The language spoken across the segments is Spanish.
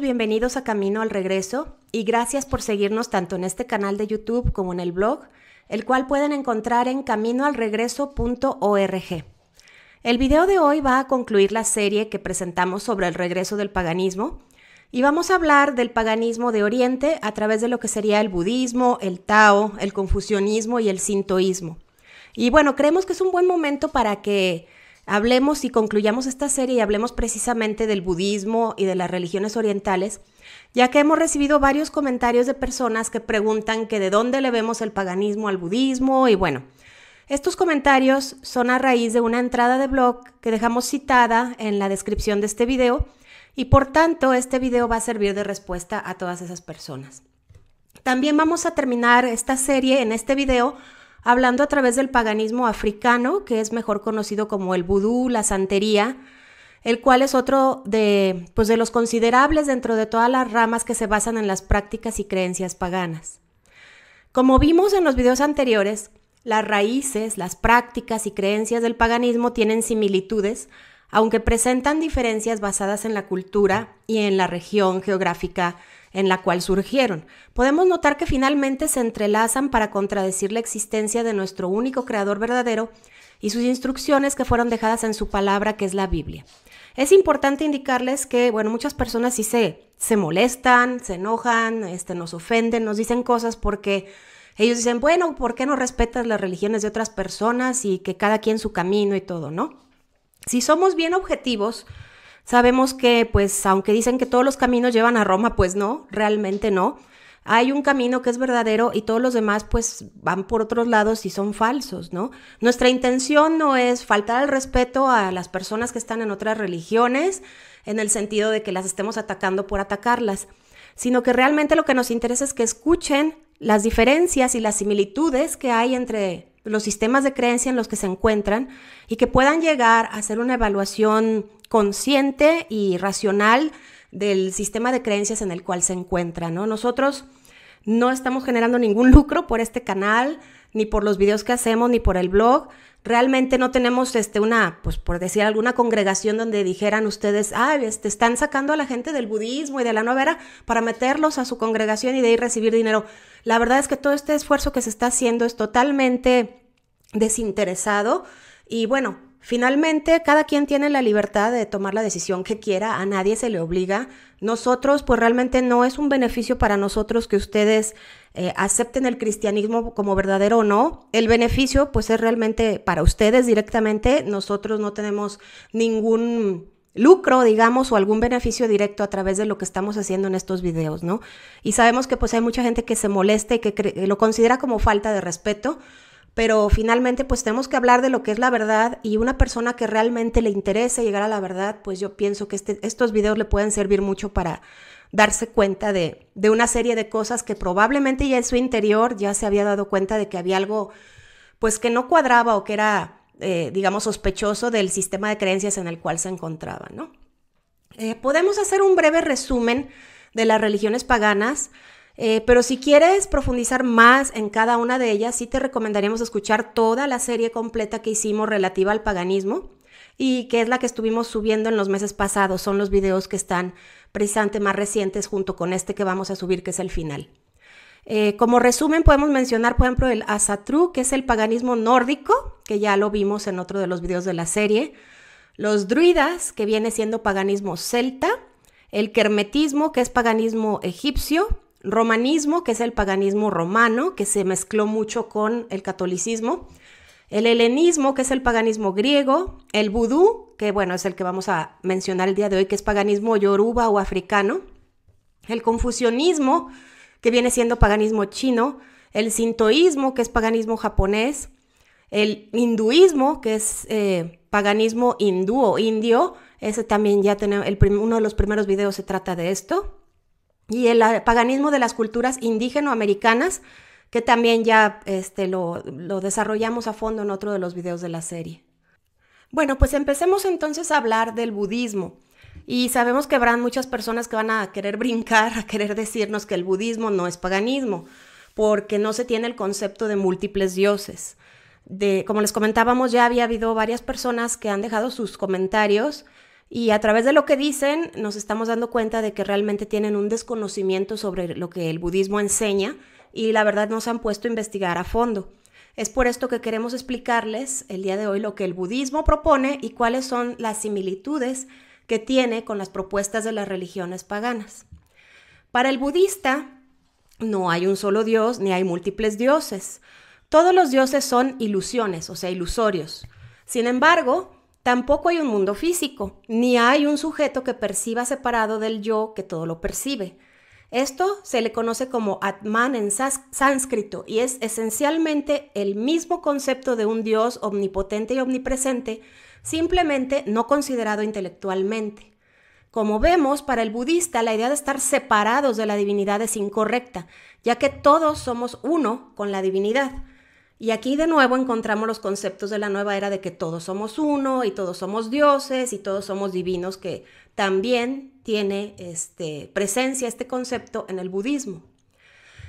bienvenidos a Camino al Regreso y gracias por seguirnos tanto en este canal de YouTube como en el blog, el cual pueden encontrar en caminoalregreso.org. El video de hoy va a concluir la serie que presentamos sobre el regreso del paganismo y vamos a hablar del paganismo de Oriente a través de lo que sería el budismo, el Tao, el confucianismo y el sintoísmo. Y bueno, creemos que es un buen momento para que hablemos y concluyamos esta serie y hablemos precisamente del budismo y de las religiones orientales, ya que hemos recibido varios comentarios de personas que preguntan que de dónde le vemos el paganismo al budismo y bueno. Estos comentarios son a raíz de una entrada de blog que dejamos citada en la descripción de este video y por tanto este video va a servir de respuesta a todas esas personas. También vamos a terminar esta serie en este video hablando a través del paganismo africano, que es mejor conocido como el vudú, la santería, el cual es otro de, pues de los considerables dentro de todas las ramas que se basan en las prácticas y creencias paganas. Como vimos en los videos anteriores, las raíces, las prácticas y creencias del paganismo tienen similitudes, aunque presentan diferencias basadas en la cultura y en la región geográfica en la cual surgieron. Podemos notar que finalmente se entrelazan para contradecir la existencia de nuestro único creador verdadero y sus instrucciones que fueron dejadas en su palabra, que es la Biblia. Es importante indicarles que, bueno, muchas personas sí se, se molestan, se enojan, este, nos ofenden, nos dicen cosas porque ellos dicen, bueno, ¿por qué no respetas las religiones de otras personas y que cada quien su camino y todo, no? Si somos bien objetivos, Sabemos que, pues, aunque dicen que todos los caminos llevan a Roma, pues no, realmente no. Hay un camino que es verdadero y todos los demás pues van por otros lados y son falsos, ¿no? Nuestra intención no es faltar al respeto a las personas que están en otras religiones en el sentido de que las estemos atacando por atacarlas, sino que realmente lo que nos interesa es que escuchen las diferencias y las similitudes que hay entre los sistemas de creencia en los que se encuentran y que puedan llegar a hacer una evaluación consciente y racional del sistema de creencias en el cual se encuentra, ¿no? Nosotros no estamos generando ningún lucro por este canal, ni por los videos que hacemos, ni por el blog. Realmente no tenemos este, una, pues por decir, alguna congregación donde dijeran ustedes, ah, están sacando a la gente del budismo y de la novera para meterlos a su congregación y de ahí recibir dinero. La verdad es que todo este esfuerzo que se está haciendo es totalmente desinteresado. Y bueno, Finalmente, cada quien tiene la libertad de tomar la decisión que quiera, a nadie se le obliga. Nosotros, pues realmente no es un beneficio para nosotros que ustedes eh, acepten el cristianismo como verdadero o no. El beneficio, pues es realmente para ustedes directamente. Nosotros no tenemos ningún lucro, digamos, o algún beneficio directo a través de lo que estamos haciendo en estos videos, ¿no? Y sabemos que pues hay mucha gente que se molesta y que lo considera como falta de respeto, pero finalmente pues tenemos que hablar de lo que es la verdad y una persona que realmente le interesa llegar a la verdad, pues yo pienso que este, estos videos le pueden servir mucho para darse cuenta de, una serie de cosas que probablemente ya en su interior ya se había dado cuenta de que había algo pues que no cuadraba o que era, eh, digamos, sospechoso del sistema de creencias en el cual se encontraba, ¿no? Eh, podemos hacer un breve resumen de las religiones paganas eh, pero si quieres profundizar más en cada una de ellas, sí te recomendaríamos escuchar toda la serie completa que hicimos relativa al paganismo y que es la que estuvimos subiendo en los meses pasados. Son los videos que están precisamente más recientes junto con este que vamos a subir, que es el final. Eh, como resumen, podemos mencionar, por ejemplo, el Asatru, que es el paganismo nórdico, que ya lo vimos en otro de los videos de la serie. Los druidas, que viene siendo paganismo celta. El kermetismo, que es paganismo egipcio romanismo, que es el paganismo romano, que se mezcló mucho con el catolicismo, el helenismo, que es el paganismo griego, el vudú, que bueno, es el que vamos a mencionar el día de hoy, que es paganismo yoruba o africano, el confucianismo, que viene siendo paganismo chino, el sintoísmo, que es paganismo japonés, el hinduismo, que es eh, paganismo hindú o indio, ese también ya tenemos, uno de los primeros videos se trata de esto, y el ah, paganismo de las culturas indígeno-americanas, que también ya este, lo, desarrollamos a fondo en otro de los videos de la serie. Bueno, pues empecemos entonces a hablar del budismo. Y sabemos que habrán muchas personas que van a querer brincar, a querer decirnos que el budismo no es paganismo, porque no se tiene el concepto de múltiples dioses. De, como les comentábamos, ya había habido varias personas que han dejado sus comentarios y a través de lo que dicen, nos estamos dando cuenta de que realmente tienen un desconocimiento sobre lo que el budismo enseña y la verdad no se han puesto a investigar a fondo. Es por esto que queremos explicarles el día de hoy lo que el budismo propone y cuáles son las similitudes que tiene con las propuestas de las religiones paganas. Para el budista, no hay un solo dios ni hay múltiples dioses. Todos los dioses son ilusiones, o sea, ilusorios. Sin embargo, Tampoco hay un mundo físico, ni hay un sujeto que perciba separado del yo que todo lo percibe. Esto se le conoce como Atman en sánscrito y es esencialmente el mismo concepto de un Dios omnipotente y omnipresente, simplemente no considerado intelectualmente. Como vemos, para el budista la idea de estar separados de la divinidad es incorrecta, ya que todos somos uno con la divinidad. Y aquí de nuevo encontramos los conceptos de la nueva era de que todos somos uno y todos somos dioses y todos somos divinos, que también tiene este, presencia este concepto en el budismo.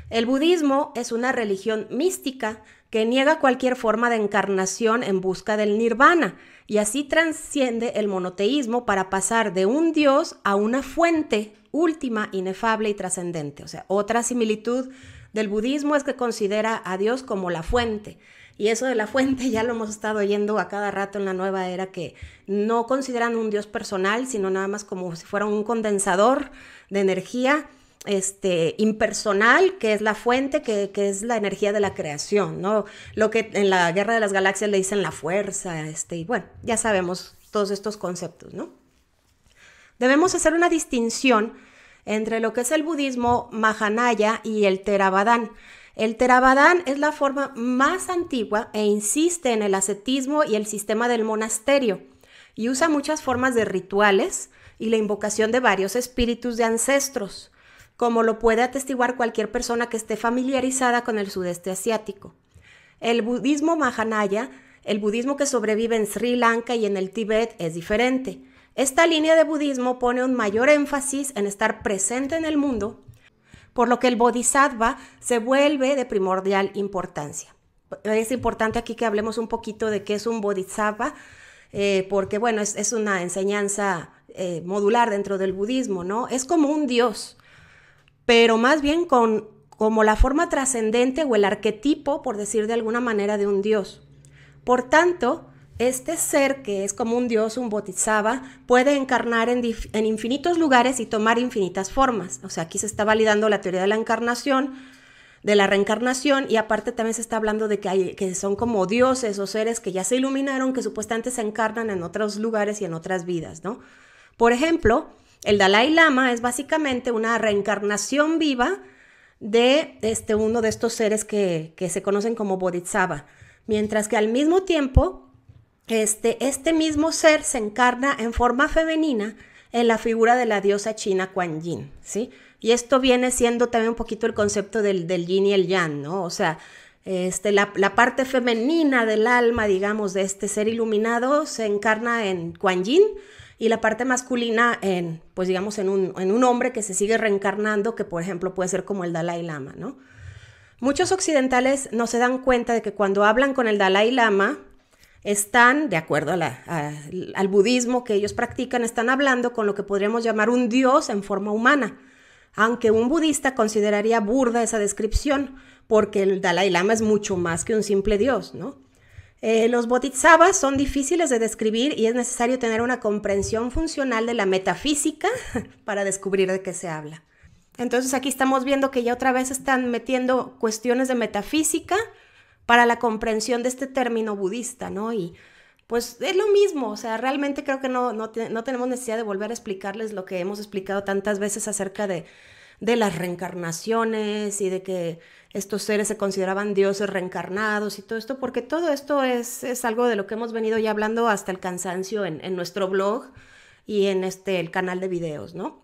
El budismo es una religión mística que niega cualquier forma de encarnación en busca del nirvana y así transciende el monoteísmo para pasar de un dios a una fuente última, inefable y trascendente. O sea, otra similitud del budismo es que considera a Dios como la fuente. Y eso de la fuente ya lo hemos estado oyendo a cada rato en la nueva era, que no consideran un Dios personal, sino nada más como si fuera un condensador de energía este, impersonal, que es la fuente, que, es la energía de la creación, ¿no? Lo que en la Guerra de las Galaxias le dicen la fuerza, este, y bueno, ya sabemos todos estos conceptos, ¿no? Debemos hacer una distinción entre lo que es el budismo Mahanaya y el Theravadán. El Theravadán es la forma más antigua e insiste en el ascetismo y el sistema del monasterio y usa muchas formas de rituales y la invocación de varios espíritus de ancestros, como lo puede atestiguar cualquier persona que esté familiarizada con el sudeste asiático. El budismo Mahanaya, el budismo que sobrevive en Sri Lanka y en el Tíbet, es diferente. Esta línea de budismo pone un mayor énfasis en estar presente en el mundo, por lo que el bodhisattva se vuelve de primordial importancia. Es importante aquí que hablemos un poquito de qué es un bodhisattva, eh, porque bueno, es, una enseñanza eh, modular dentro del budismo, ¿no? Es como un dios, pero más bien con, como la forma trascendente o el arquetipo, por decir de alguna manera, de un dios. Por tanto, este ser que es como un dios, un bodhisattva, puede encarnar en, infinitos lugares y tomar infinitas formas. O sea, aquí se está validando la teoría de la encarnación, de la reencarnación, y aparte también se está hablando de que, hay, que son como dioses o seres que ya se iluminaron, que supuestamente se encarnan en otros lugares y en otras vidas, ¿no? Por ejemplo, el Dalai Lama es básicamente una reencarnación viva de este, uno de estos seres que, que se conocen como bodhisattva, mientras que al mismo tiempo este, este, mismo ser se encarna en forma femenina en la figura de la diosa china Kuan Yin, ¿sí? Y esto viene siendo también un poquito el concepto del, yin y el yang, ¿no? O sea, este, la, parte femenina del alma, digamos, de este ser iluminado se encarna en Kuan Yin y la parte masculina en, pues digamos, en un, en un hombre que se sigue reencarnando, que por ejemplo puede ser como el Dalai Lama, ¿no? Muchos occidentales no se dan cuenta de que cuando hablan con el Dalai Lama, están, de acuerdo al budismo que ellos practican, están hablando con lo que podríamos llamar un dios en forma humana, aunque un budista consideraría burda esa descripción, porque el Dalai Lama es mucho más que un simple dios, ¿no? Eh, los bodhisattvas son difíciles de describir y es necesario tener una comprensión funcional de la metafísica para descubrir de qué se habla. Entonces aquí estamos viendo que ya otra vez están metiendo cuestiones de metafísica, para la comprensión de este término budista, ¿no? Y pues es lo mismo, o sea, realmente creo que no, tenemos necesidad de volver a explicarles lo que hemos explicado tantas veces acerca de, las reencarnaciones y de que estos seres se consideraban dioses reencarnados y todo esto, porque todo esto es, es algo de lo que hemos venido ya hablando hasta el cansancio en, nuestro blog y en este, el canal de videos, ¿no?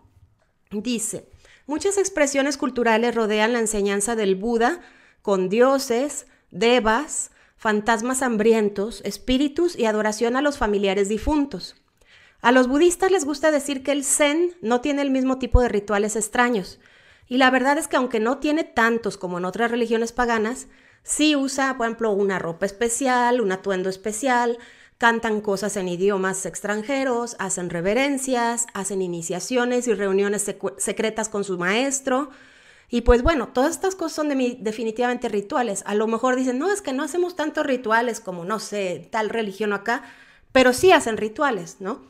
Dice, muchas expresiones culturales rodean la enseñanza del Buda con dioses, devas, fantasmas hambrientos, espíritus y adoración a los familiares difuntos. A los budistas les gusta decir que el zen no tiene el mismo tipo de rituales extraños, y la verdad es que aunque no tiene tantos como en otras religiones paganas, sí usa, por ejemplo, una ropa especial, un atuendo especial, cantan cosas en idiomas extranjeros, hacen reverencias, hacen iniciaciones y reuniones secretas con su maestro, y pues bueno, todas estas cosas son de definitivamente rituales. A lo mejor dicen, no, es que no hacemos tantos rituales como, no sé, tal religión acá, pero sí hacen rituales, ¿no?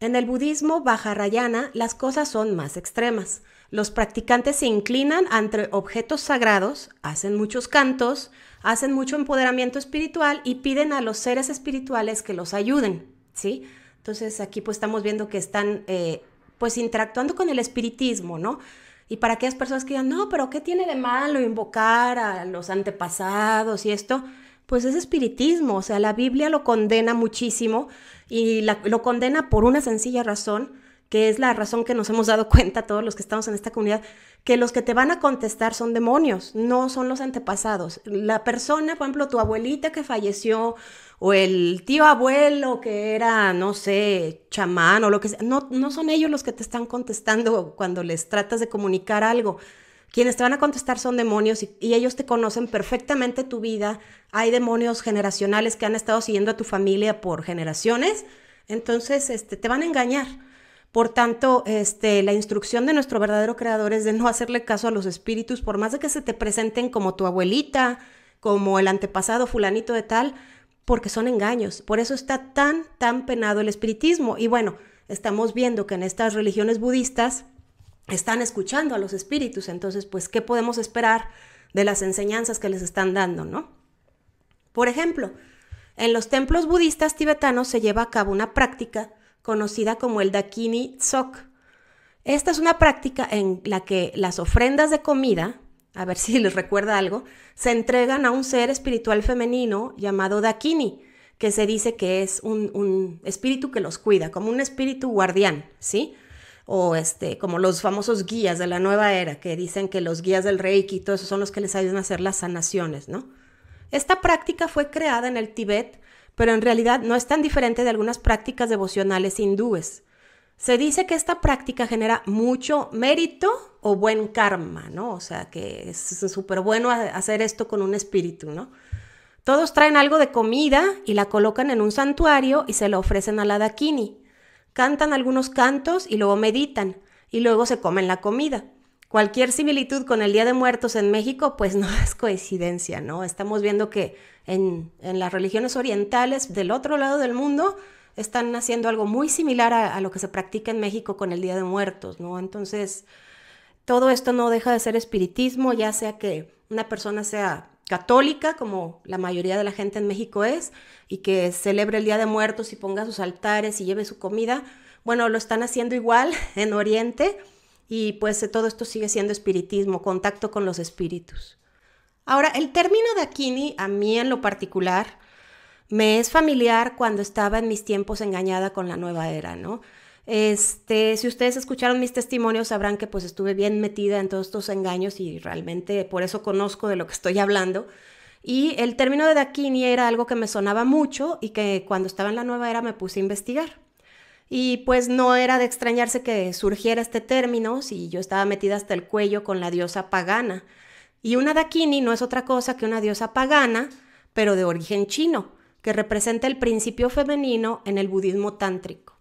En el budismo bajarayana las cosas son más extremas. Los practicantes se inclinan ante objetos sagrados, hacen muchos cantos, hacen mucho empoderamiento espiritual y piden a los seres espirituales que los ayuden, ¿sí? Entonces aquí pues estamos viendo que están eh, pues interactuando con el espiritismo, ¿no? Y para aquellas personas que digan, no, pero ¿qué tiene de malo invocar a los antepasados y esto? Pues es espiritismo, o sea, la Biblia lo condena muchísimo y lo condena por una sencilla razón, que es la razón que nos hemos dado cuenta todos los que estamos en esta comunidad, que los que te van a contestar son demonios, no son los antepasados. La persona, por ejemplo, tu abuelita que falleció o el tío abuelo que era, no sé, chamán o lo que sea. No, no son ellos los que te están contestando cuando les tratas de comunicar algo. Quienes te van a contestar son demonios y, ellos te conocen perfectamente tu vida. Hay demonios generacionales que han estado siguiendo a tu familia por generaciones. Entonces, este, te van a engañar. Por tanto, este, la instrucción de nuestro verdadero creador es de no hacerle caso a los espíritus, por más de que se te presenten como tu abuelita, como el antepasado fulanito de tal, porque son engaños. Por eso está tan, tan penado el espiritismo. Y bueno, estamos viendo que en estas religiones budistas están escuchando a los espíritus. Entonces, pues, ¿qué podemos esperar de las enseñanzas que les están dando, no? Por ejemplo, en los templos budistas tibetanos se lleva a cabo una práctica conocida como el Dakini Tsok. Esta es una práctica en la que las ofrendas de comida a ver si les recuerda algo, se entregan a un ser espiritual femenino llamado Dakini, que se dice que es un, espíritu que los cuida, como un espíritu guardián, ¿sí? O este, como los famosos guías de la nueva era, que dicen que los guías del Reiki y todo eso son los que les ayudan a hacer las sanaciones, ¿no? Esta práctica fue creada en el Tíbet, pero en realidad no es tan diferente de algunas prácticas devocionales hindúes. Se dice que esta práctica genera mucho mérito o buen karma, ¿no? O sea, que es súper bueno hacer esto con un espíritu, ¿no? Todos traen algo de comida y la colocan en un santuario y se lo ofrecen a la daquini. Cantan algunos cantos y luego meditan y luego se comen la comida. Cualquier similitud con el Día de Muertos en México, pues no es coincidencia, ¿no? Estamos viendo que en las religiones orientales del otro lado del mundo, están haciendo algo muy similar a, lo que se practica en México con el Día de Muertos, ¿no? Entonces, todo esto no deja de ser espiritismo, ya sea que una persona sea católica, como la mayoría de la gente en México es, y que celebre el Día de Muertos y ponga sus altares y lleve su comida. Bueno, lo están haciendo igual en Oriente y pues todo esto sigue siendo espiritismo, contacto con los espíritus. Ahora, el término de Akini, a mí en lo particular, me es familiar cuando estaba en mis tiempos engañada con la nueva era, ¿no? Este, si ustedes escucharon mis testimonios sabrán que pues estuve bien metida en todos estos engaños y realmente por eso conozco de lo que estoy hablando. Y el término de Dakini era algo que me sonaba mucho y que cuando estaba en la nueva era me puse a investigar. Y pues no era de extrañarse que surgiera este término si yo estaba metida hasta el cuello con la diosa pagana. Y una Dakini no es otra cosa que una diosa pagana, pero de origen chino que representa el principio femenino en el budismo tántrico.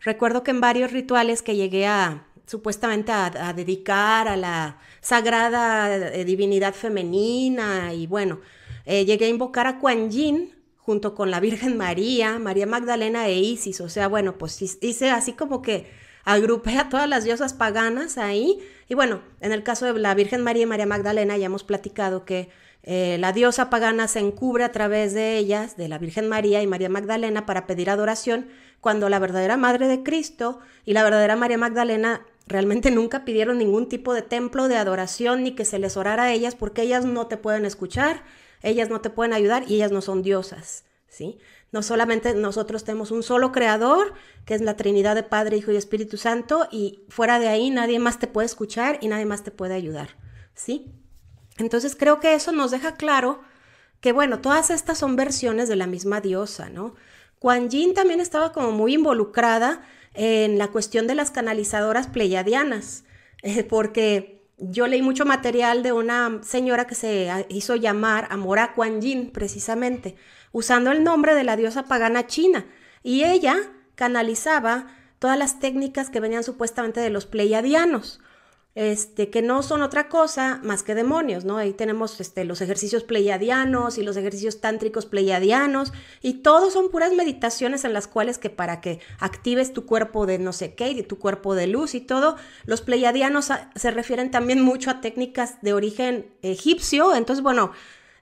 Recuerdo que en varios rituales que llegué a supuestamente a, dedicar a la sagrada eh, divinidad femenina y bueno, eh, llegué a invocar a Kuan Yin junto con la Virgen María, María Magdalena e Isis, o sea, bueno, pues hice así como que agrupé a todas las diosas paganas ahí y bueno, en el caso de la Virgen María y María Magdalena ya hemos platicado que eh, la diosa pagana se encubre a través de ellas, de la Virgen María y María Magdalena, para pedir adoración, cuando la verdadera Madre de Cristo y la verdadera María Magdalena realmente nunca pidieron ningún tipo de templo de adoración ni que se les orara a ellas, porque ellas no te pueden escuchar, ellas no te pueden ayudar y ellas no son diosas. ¿Sí? No solamente nosotros tenemos un solo creador, que es la Trinidad de Padre, Hijo y Espíritu Santo, y fuera de ahí nadie más te puede escuchar y nadie más te puede ayudar, ¿sí? Entonces creo que eso nos deja claro que, bueno, todas estas son versiones de la misma diosa, ¿no? Quan Yin también estaba como muy involucrada en la cuestión de las canalizadoras pleyadianas, eh, porque yo leí mucho material de una señora que se hizo llamar Amora Quan Yin, precisamente, usando el nombre de la diosa pagana china, y ella canalizaba todas las técnicas que venían supuestamente de los pleiadianos este, que no son otra cosa más que demonios, ¿no? Ahí tenemos este, los ejercicios pleiadianos y los ejercicios tántricos pleiadianos, y todos son puras meditaciones en las cuales que para que actives tu cuerpo de no sé qué, y tu cuerpo de luz y todo, los pleiadianos se refieren también mucho a técnicas de origen egipcio, entonces, bueno,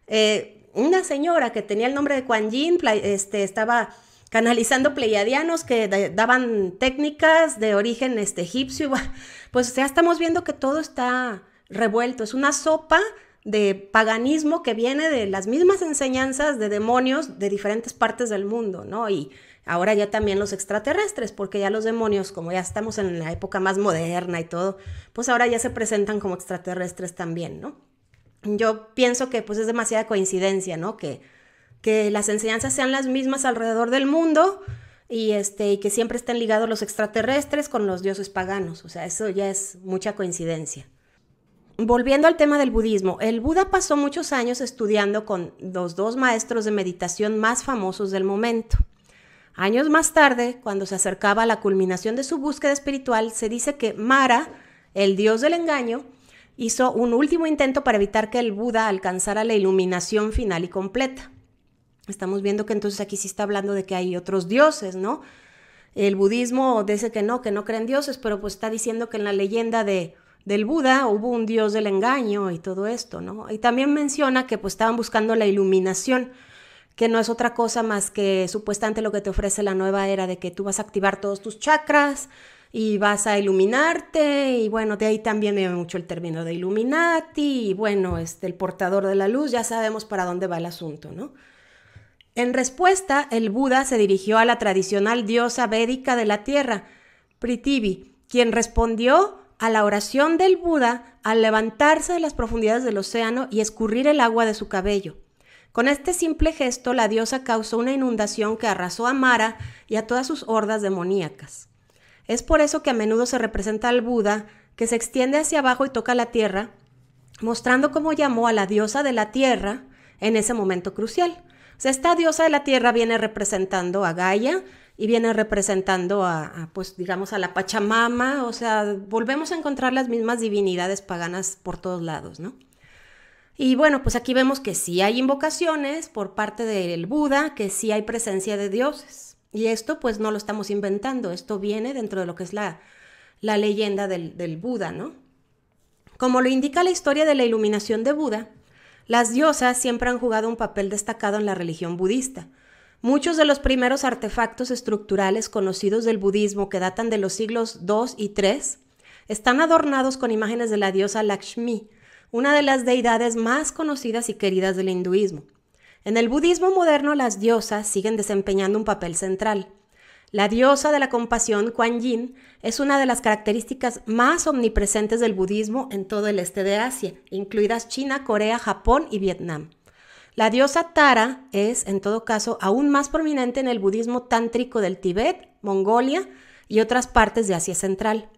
eh, una señora que tenía el nombre de Kuan Yin, este, estaba canalizando pleiadianos que daban técnicas de origen este, egipcio, y, pues ya estamos viendo que todo está revuelto, es una sopa de paganismo que viene de las mismas enseñanzas de demonios de diferentes partes del mundo, ¿no? Y ahora ya también los extraterrestres, porque ya los demonios, como ya estamos en la época más moderna y todo, pues ahora ya se presentan como extraterrestres también, ¿no? Yo pienso que pues es demasiada coincidencia, ¿no? Que, que las enseñanzas sean las mismas alrededor del mundo, y, este, y que siempre estén ligados los extraterrestres con los dioses paganos. O sea, eso ya es mucha coincidencia. Volviendo al tema del budismo, el Buda pasó muchos años estudiando con los dos maestros de meditación más famosos del momento. Años más tarde, cuando se acercaba a la culminación de su búsqueda espiritual, se dice que Mara, el dios del engaño, hizo un último intento para evitar que el Buda alcanzara la iluminación final y completa. Estamos viendo que entonces aquí sí está hablando de que hay otros dioses, ¿no? El budismo dice que no, que no creen dioses, pero pues está diciendo que en la leyenda de, del Buda hubo un dios del engaño y todo esto, ¿no? Y también menciona que pues estaban buscando la iluminación, que no es otra cosa más que supuestamente lo que te ofrece la nueva era de que tú vas a activar todos tus chakras y vas a iluminarte y bueno, de ahí también viene mucho el término de Illuminati y bueno, este el portador de la luz, ya sabemos para dónde va el asunto, ¿no? En respuesta, el Buda se dirigió a la tradicional diosa védica de la tierra, Prithivi, quien respondió a la oración del Buda al levantarse de las profundidades del océano y escurrir el agua de su cabello. Con este simple gesto, la diosa causó una inundación que arrasó a Mara y a todas sus hordas demoníacas. Es por eso que a menudo se representa al Buda, que se extiende hacia abajo y toca la tierra, mostrando cómo llamó a la diosa de la tierra en ese momento crucial sea, esta diosa de la tierra viene representando a Gaia y viene representando a, pues digamos, a la Pachamama, o sea, volvemos a encontrar las mismas divinidades paganas por todos lados, ¿no? Y bueno, pues aquí vemos que sí hay invocaciones por parte del Buda, que sí hay presencia de dioses. Y esto pues no lo estamos inventando, esto viene dentro de lo que es la, la leyenda del, del Buda, ¿no? Como lo indica la historia de la iluminación de Buda, las diosas siempre han jugado un papel destacado en la religión budista. Muchos de los primeros artefactos estructurales conocidos del budismo que datan de los siglos II y III están adornados con imágenes de la diosa Lakshmi, una de las deidades más conocidas y queridas del hinduismo. En el budismo moderno las diosas siguen desempeñando un papel central. La diosa de la compasión, Kuan Yin, es una de las características más omnipresentes del budismo en todo el este de Asia, incluidas China, Corea, Japón y Vietnam. La diosa Tara es, en todo caso, aún más prominente en el budismo tántrico del Tíbet, Mongolia y otras partes de Asia Central.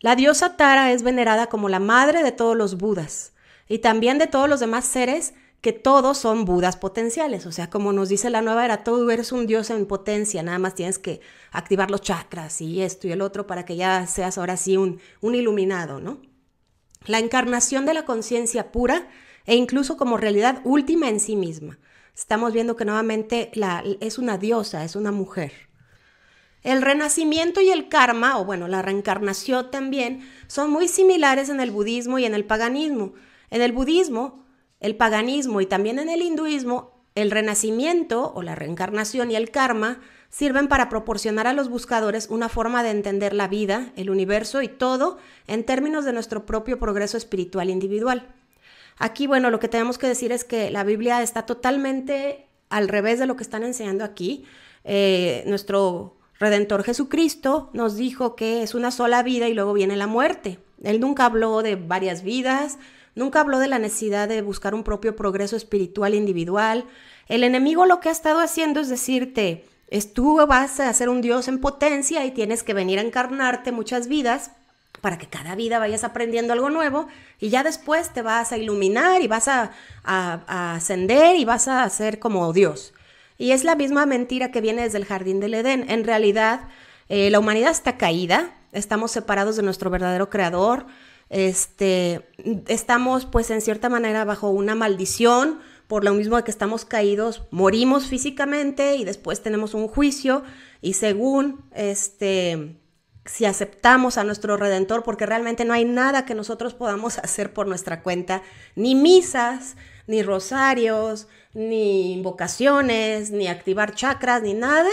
La diosa Tara es venerada como la madre de todos los Budas y también de todos los demás seres que todos son Budas potenciales. O sea, como nos dice la nueva era, todo eres un dios en potencia, nada más tienes que activar los chakras y esto y el otro para que ya seas ahora sí un, un iluminado, ¿no? La encarnación de la conciencia pura e incluso como realidad última en sí misma. Estamos viendo que nuevamente la, es una diosa, es una mujer. El renacimiento y el karma, o bueno, la reencarnación también, son muy similares en el budismo y en el paganismo. En el budismo, el paganismo y también en el hinduismo, el renacimiento o la reencarnación y el karma sirven para proporcionar a los buscadores una forma de entender la vida, el universo y todo en términos de nuestro propio progreso espiritual individual. Aquí, bueno, lo que tenemos que decir es que la Biblia está totalmente al revés de lo que están enseñando aquí. Eh, nuestro Redentor Jesucristo nos dijo que es una sola vida y luego viene la muerte. Él nunca habló de varias vidas, Nunca habló de la necesidad de buscar un propio progreso espiritual individual. El enemigo lo que ha estado haciendo es decirte, tú vas a ser un Dios en potencia y tienes que venir a encarnarte muchas vidas para que cada vida vayas aprendiendo algo nuevo y ya después te vas a iluminar y vas a, a, ascender y vas a ser como Dios. Y es la misma mentira que viene desde el jardín del Edén. En realidad, eh, la humanidad está caída, estamos separados de nuestro verdadero creador, este, estamos pues en cierta manera bajo una maldición, por lo mismo de que estamos caídos, morimos físicamente y después tenemos un juicio y según este si aceptamos a nuestro redentor porque realmente no hay nada que nosotros podamos hacer por nuestra cuenta, ni misas, ni rosarios, ni invocaciones, ni activar chakras, ni nada,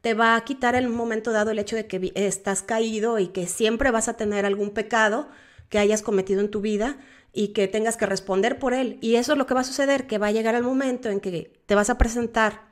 te va a quitar en un momento dado el hecho de que estás caído y que siempre vas a tener algún pecado que hayas cometido en tu vida y que tengas que responder por él. Y eso es lo que va a suceder, que va a llegar el momento en que te vas a presentar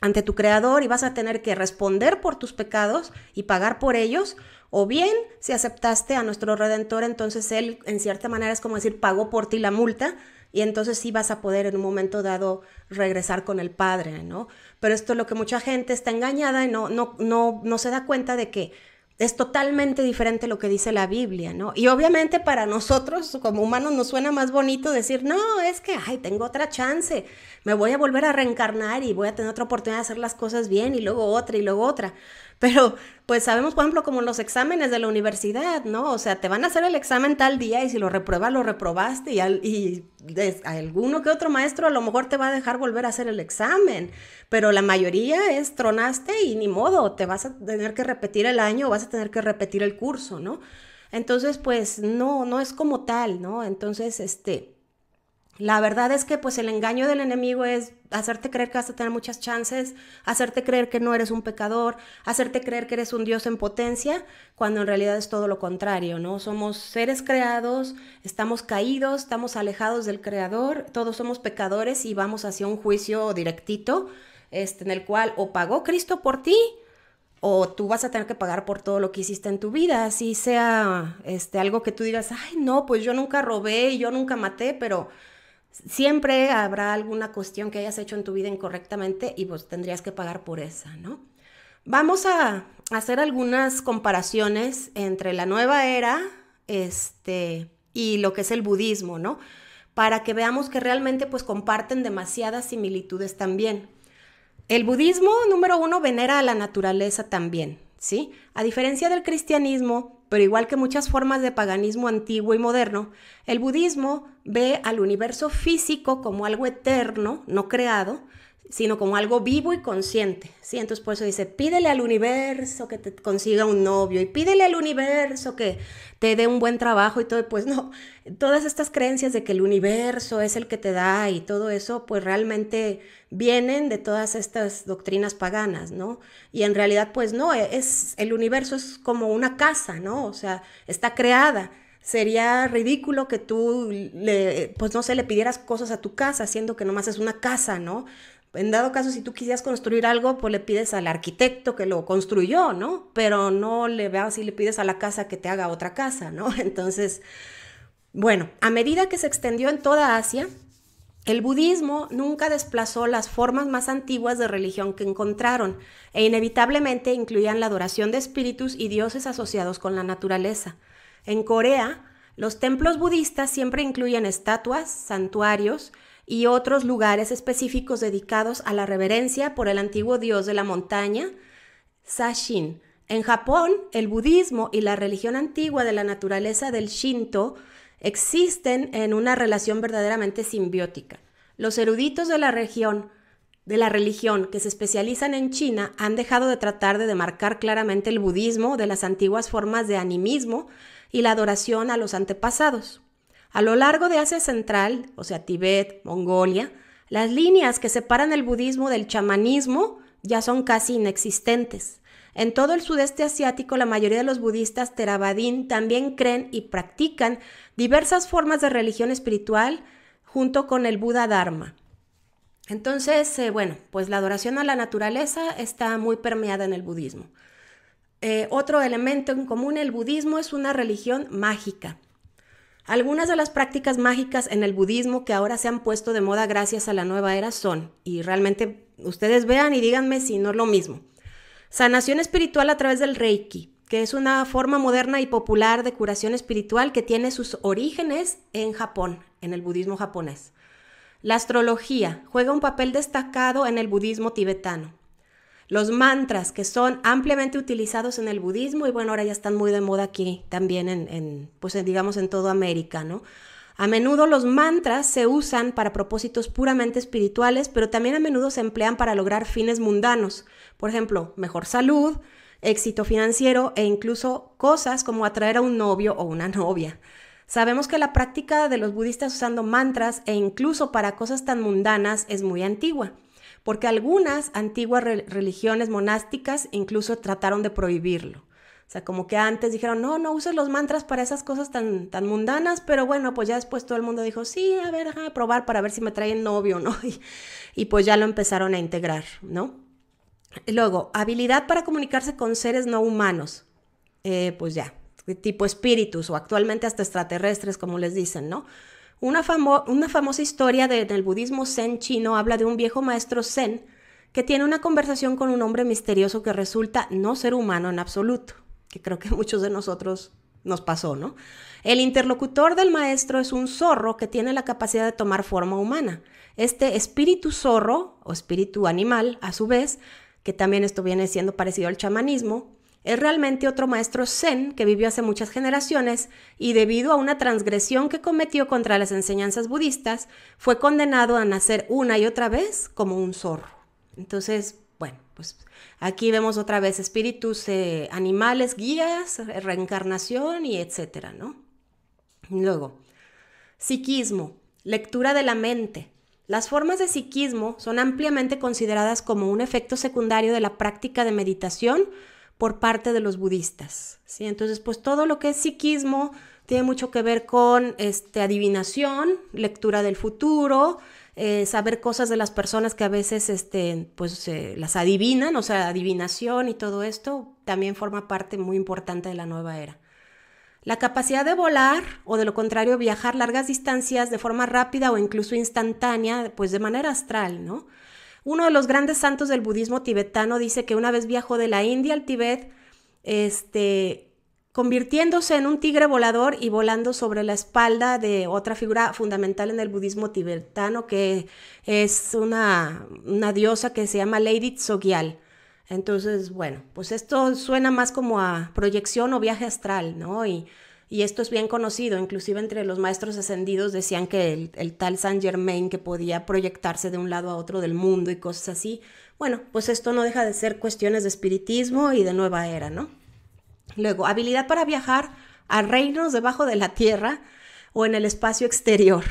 ante tu creador y vas a tener que responder por tus pecados y pagar por ellos, o bien si aceptaste a nuestro redentor, entonces él en cierta manera es como decir pagó por ti la multa y entonces sí vas a poder en un momento dado regresar con el Padre, ¿no? Pero esto es lo que mucha gente está engañada y no no no no se da cuenta de que es totalmente diferente lo que dice la Biblia, ¿no? Y obviamente para nosotros como humanos nos suena más bonito decir, no, es que, ay, tengo otra chance, me voy a volver a reencarnar y voy a tener otra oportunidad de hacer las cosas bien y luego otra y luego otra. Pero pues sabemos, por ejemplo, como los exámenes de la universidad, ¿no? O sea, te van a hacer el examen tal día y si lo repruebas, lo reprobaste y, y alguno que otro maestro a lo mejor te va a dejar volver a hacer el examen pero la mayoría es tronaste y ni modo, te vas a tener que repetir el año, vas a tener que repetir el curso, ¿no? Entonces, pues no, no es como tal, ¿no? Entonces, este, la verdad es que pues el engaño del enemigo es hacerte creer que vas a tener muchas chances, hacerte creer que no eres un pecador, hacerte creer que eres un Dios en potencia, cuando en realidad es todo lo contrario, ¿no? Somos seres creados, estamos caídos, estamos alejados del Creador, todos somos pecadores y vamos hacia un juicio directito este, en el cual o pagó Cristo por ti o tú vas a tener que pagar por todo lo que hiciste en tu vida, así sea este, algo que tú digas, ay, no, pues yo nunca robé, y yo nunca maté, pero siempre habrá alguna cuestión que hayas hecho en tu vida incorrectamente y pues tendrías que pagar por esa, ¿no? Vamos a hacer algunas comparaciones entre la nueva era este, y lo que es el budismo, ¿no? Para que veamos que realmente pues comparten demasiadas similitudes también. El budismo, número uno, venera a la naturaleza también, ¿sí? A diferencia del cristianismo, pero igual que muchas formas de paganismo antiguo y moderno, el budismo ve al universo físico como algo eterno, no creado, sino como algo vivo y consciente. ¿sí? Entonces por eso dice, pídele al universo que te consiga un novio y pídele al universo que te dé un buen trabajo y todo. Pues no, todas estas creencias de que el universo es el que te da y todo eso, pues realmente vienen de todas estas doctrinas paganas, ¿no? Y en realidad pues no, e-, es, el universo es como una casa, ¿no? O sea, está creada sería ridículo que tú, pues no sé, le pidieras cosas a tu casa, siendo que nomás es una casa, ¿no? En dado caso, si tú quisieras construir algo, pues le pides al arquitecto que lo construyó, ¿no? Pero no le veas y le pides a la casa que te haga otra casa, ¿no? Entonces, bueno, a medida que se extendió en toda Asia, el budismo nunca desplazó las formas más antiguas de religión que encontraron e inevitablemente incluían la adoración de espíritus y dioses asociados con la naturaleza. En Corea, los templos budistas siempre incluyen estatuas, santuarios, y otros lugares específicos dedicados a la reverencia por el antiguo dios de la montaña, Sashin. En Japón, el budismo y la religión antigua de la naturaleza del Shinto existen en una relación verdaderamente simbiótica. Los eruditos de la región de la religión que se especializan en China han dejado de tratar de demarcar claramente el budismo de las antiguas formas de animismo y la adoración a los antepasados. A lo largo de Asia Central, o sea, Tibet, Mongolia, las líneas que separan el budismo del chamanismo ya son casi inexistentes. En todo el sudeste asiático, la mayoría de los budistas Theravadin también creen y practican diversas formas de religión espiritual junto con el Buda Dharma. Entonces, eh, bueno, pues la adoración a la naturaleza está muy permeada en el budismo. Eh, otro elemento en común, el budismo es una religión mágica. Algunas de las prácticas mágicas en el budismo que ahora se han puesto de moda gracias a la nueva era son, y realmente ustedes vean y díganme si no es lo mismo, sanación espiritual a través del reiki, que es una forma moderna y popular de curación espiritual que tiene sus orígenes en Japón, en el budismo japonés. La astrología juega un papel destacado en el budismo tibetano los mantras que son ampliamente utilizados en el budismo y bueno, ahora ya están muy de moda aquí también en, pues digamos en todo América, ¿no? A menudo los mantras se usan para propósitos puramente espirituales, pero también a menudo se emplean para lograr fines mundanos. Por ejemplo, mejor salud, éxito financiero e incluso cosas como atraer a un novio o una novia. Sabemos que la práctica de los budistas usando mantras e incluso para cosas tan mundanas es muy antigua porque algunas antiguas religiones monásticas incluso trataron de prohibirlo. O sea, como que antes dijeron, no, no uses los mantras para esas cosas tan, tan mundanas, pero bueno, pues ya después todo el mundo dijo, sí, a ver, a probar para ver si me traen novio no. Y, pues ya lo empezaron a integrar, ¿no? Luego, habilidad para comunicarse con seres no humanos. Eh, pues ya, tipo espíritus o actualmente hasta extraterrestres, como les dicen, ¿no? Una, famosa historia del budismo zen chino habla de un viejo maestro zen que tiene una conversación con un hombre misterioso que resulta no ser humano en absoluto, que creo que muchos de nosotros nos pasó, ¿no? El interlocutor del maestro es un zorro que tiene la capacidad de tomar forma humana. Este espíritu zorro o espíritu animal, a su vez, que también esto viene siendo parecido al chamanismo, es realmente otro maestro zen que vivió hace muchas generaciones y debido a una transgresión que cometió contra las enseñanzas budistas, fue condenado a nacer una y otra vez como un zorro. Entonces, bueno, pues aquí vemos otra vez espíritus, eh, animales, guías, reencarnación y etcétera, ¿no? Luego, psiquismo, lectura de la mente. Las formas de psiquismo son ampliamente consideradas como un efecto secundario de la práctica de meditación por parte de los budistas. ¿sí? Entonces, pues todo lo que es psiquismo tiene mucho que ver con este, adivinación, lectura del futuro, eh, saber cosas de las personas que a veces este, pues, las adivinan, o sea, adivinación y todo esto también forma parte muy importante de la nueva era. La capacidad de volar o de lo contrario viajar largas distancias de forma rápida o incluso instantánea, pues de manera astral, ¿no? Uno de los grandes santos del budismo tibetano dice que una vez viajó de la India al Tíbet, este, convirtiéndose en un tigre volador y volando sobre la espalda de otra figura fundamental en el budismo tibetano, que es una, una diosa que se llama Lady Tsogyal. Entonces, bueno, pues esto suena más como a proyección o viaje astral, ¿no? Y y esto es bien conocido, inclusive entre los maestros ascendidos decían que el, tal Saint Germain que podía proyectarse de un lado a otro del mundo y cosas así. Bueno, pues esto no deja de ser cuestiones de espiritismo y de nueva era, ¿no? Luego, habilidad para viajar a reinos debajo de la tierra o en el espacio exterior.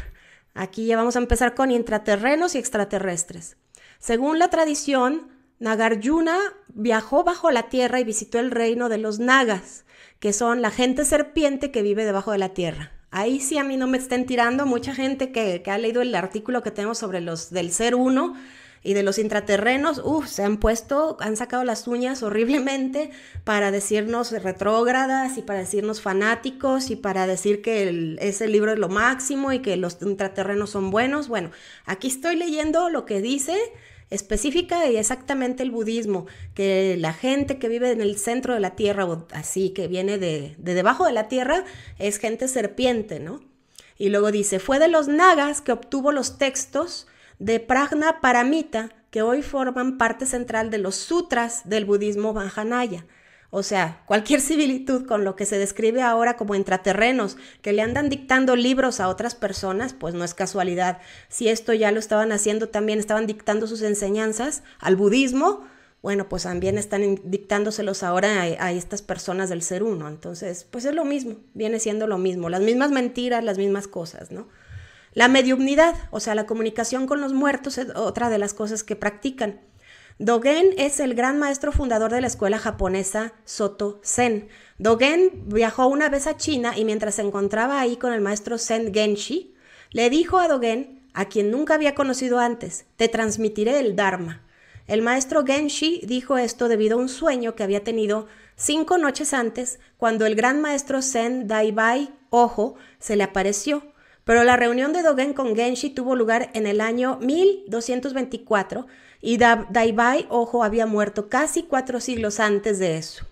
Aquí ya vamos a empezar con intraterrenos y extraterrestres. Según la tradición, Nagarjuna viajó bajo la tierra y visitó el reino de los Nagas, que son la gente serpiente que vive debajo de la tierra. Ahí sí a mí no me estén tirando, mucha gente que, ha leído el artículo que tenemos sobre los del ser uno y de los intraterrenos, uff, se han puesto, han sacado las uñas horriblemente para decirnos retrógradas y para decirnos fanáticos y para decir que ese libro es lo máximo y que los intraterrenos son buenos. Bueno, aquí estoy leyendo lo que dice específica y exactamente el budismo, que la gente que vive en el centro de la tierra o así, que viene de, debajo de la tierra, es gente serpiente, ¿no? Y luego dice, fue de los nagas que obtuvo los textos de pragna Paramita, que hoy forman parte central de los sutras del budismo Vanhanaya. O sea, cualquier civilitud con lo que se describe ahora como intraterrenos, que le andan dictando libros a otras personas, pues no es casualidad. Si esto ya lo estaban haciendo también, estaban dictando sus enseñanzas al budismo, bueno, pues también están dictándoselos ahora a, estas personas del ser uno. Entonces, pues es lo mismo, viene siendo lo mismo, las mismas mentiras, las mismas cosas, ¿no? La mediumnidad, o sea, la comunicación con los muertos es otra de las cosas que practican. Dogen es el gran maestro fundador de la escuela japonesa Soto Zen. Dogen viajó una vez a China y mientras se encontraba ahí con el maestro Zen Genshi, le dijo a Dogen, a quien nunca había conocido antes, te transmitiré el Dharma. El maestro Genshi dijo esto debido a un sueño que había tenido cinco noches antes, cuando el gran maestro Zen Daibai Ojo se le apareció. Pero la reunión de Dogen con Genshi tuvo lugar en el año 1224 y Daibai, ojo, había muerto casi cuatro siglos antes de eso.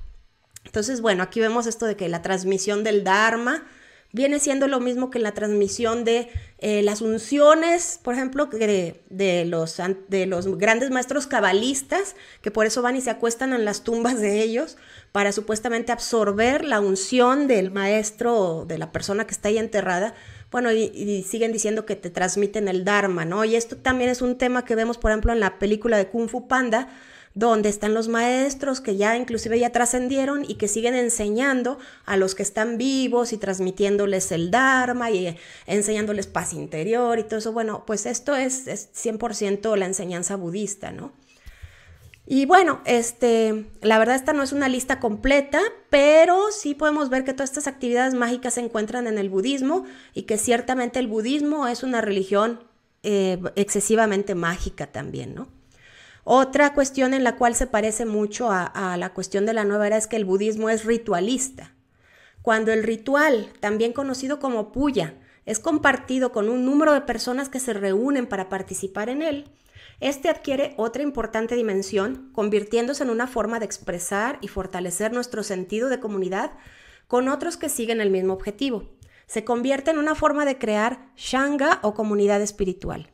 Entonces, bueno, aquí vemos esto de que la transmisión del Dharma viene siendo lo mismo que la transmisión de eh, las unciones, por ejemplo, de, los, de los grandes maestros cabalistas, que por eso van y se acuestan en las tumbas de ellos para supuestamente absorber la unción del maestro o de la persona que está ahí enterrada bueno, y, siguen diciendo que te transmiten el Dharma, ¿no? Y esto también es un tema que vemos, por ejemplo, en la película de Kung Fu Panda, donde están los maestros que ya inclusive ya trascendieron y que siguen enseñando a los que están vivos y transmitiéndoles el Dharma y eh, enseñándoles paz interior y todo eso. Bueno, pues esto es, es 100% la enseñanza budista, ¿no? Y bueno, este, la verdad esta no es una lista completa, pero sí podemos ver que todas estas actividades mágicas se encuentran en el budismo y que ciertamente el budismo es una religión eh, excesivamente mágica también, ¿no? Otra cuestión en la cual se parece mucho a, a la cuestión de la nueva era es que el budismo es ritualista. Cuando el ritual, también conocido como puya, es compartido con un número de personas que se reúnen para participar en él, este adquiere otra importante dimensión, convirtiéndose en una forma de expresar y fortalecer nuestro sentido de comunidad con otros que siguen el mismo objetivo. Se convierte en una forma de crear shanga o comunidad espiritual.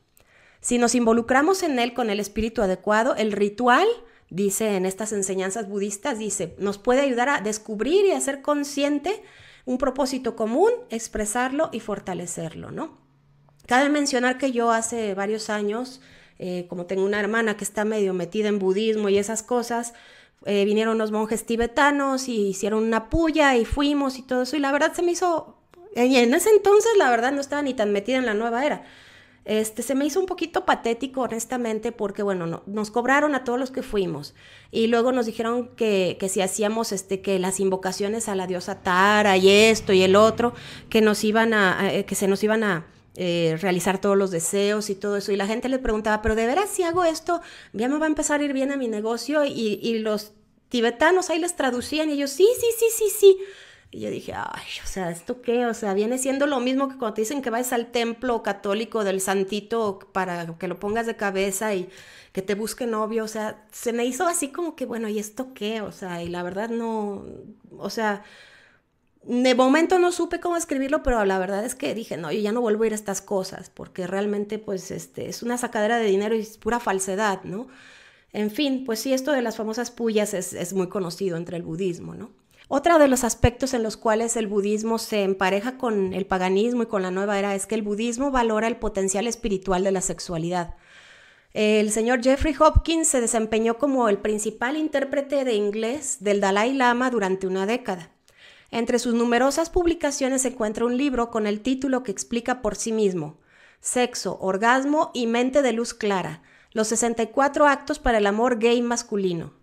Si nos involucramos en él con el espíritu adecuado, el ritual, dice en estas enseñanzas budistas, dice, nos puede ayudar a descubrir y a ser consciente un propósito común, expresarlo y fortalecerlo, ¿no? Cabe mencionar que yo hace varios años eh, como tengo una hermana que está medio metida en budismo y esas cosas, eh, vinieron unos monjes tibetanos y hicieron una puya y fuimos y todo eso. Y la verdad se me hizo, eh, en ese entonces la verdad no estaba ni tan metida en la nueva era. Este, se me hizo un poquito patético, honestamente, porque, bueno, nos cobraron a todos los que fuimos. Y luego nos dijeron que, si hacíamos este, que las invocaciones a la diosa Tara y esto y el otro, que nos iban a que se nos iban a, eh, realizar todos los deseos y todo eso. Y la gente le preguntaba, pero de veras si hago esto, ya me va a empezar a ir bien a mi negocio. Y, los tibetanos ahí les traducían y ellos, sí, sí, sí, sí, sí. Y yo dije, ay, o sea, ¿esto qué? O sea, viene siendo lo mismo que cuando te dicen que vayas al templo católico del santito para que lo pongas de cabeza y que te busque novio. O sea, se me hizo así como que, bueno, ¿y esto qué? O sea, y la verdad no, o sea, de momento no supe cómo escribirlo, pero la verdad es que dije, no, yo ya no vuelvo a ir a estas cosas, porque realmente pues este, es una sacadera de dinero y es pura falsedad, ¿no? En fin, pues sí, esto de las famosas puyas es, es muy conocido entre el budismo, ¿no? Otro de los aspectos en los cuales el budismo se empareja con el paganismo y con la nueva era es que el budismo valora el potencial espiritual de la sexualidad. El señor Jeffrey Hopkins se desempeñó como el principal intérprete de inglés del Dalai Lama durante una década. Entre sus numerosas publicaciones se encuentra un libro con el título que explica por sí mismo, Sexo, Orgasmo y Mente de Luz Clara, los 64 actos para el amor gay masculino.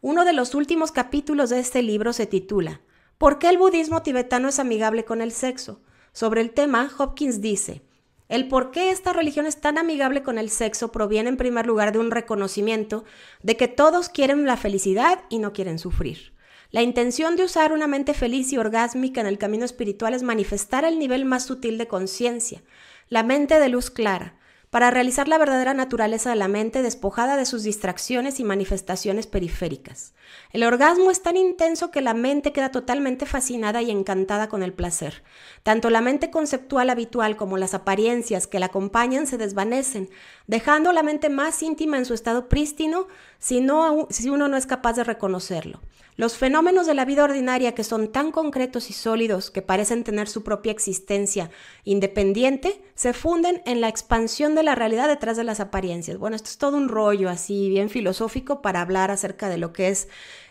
Uno de los últimos capítulos de este libro se titula ¿Por qué el budismo tibetano es amigable con el sexo? Sobre el tema, Hopkins dice, el por qué esta religión es tan amigable con el sexo proviene en primer lugar de un reconocimiento de que todos quieren la felicidad y no quieren sufrir. La intención de usar una mente feliz y orgásmica en el camino espiritual es manifestar el nivel más sutil de conciencia, la mente de luz clara, para realizar la verdadera naturaleza de la mente despojada de sus distracciones y manifestaciones periféricas. El orgasmo es tan intenso que la mente queda totalmente fascinada y encantada con el placer. Tanto la mente conceptual habitual como las apariencias que la acompañan se desvanecen, dejando la mente más íntima en su estado prístino si, si uno no es capaz de reconocerlo. Los fenómenos de la vida ordinaria que son tan concretos y sólidos que parecen tener su propia existencia independiente, se funden en la expansión de la realidad detrás de las apariencias. Bueno, esto es todo un rollo así bien filosófico para hablar acerca de lo que es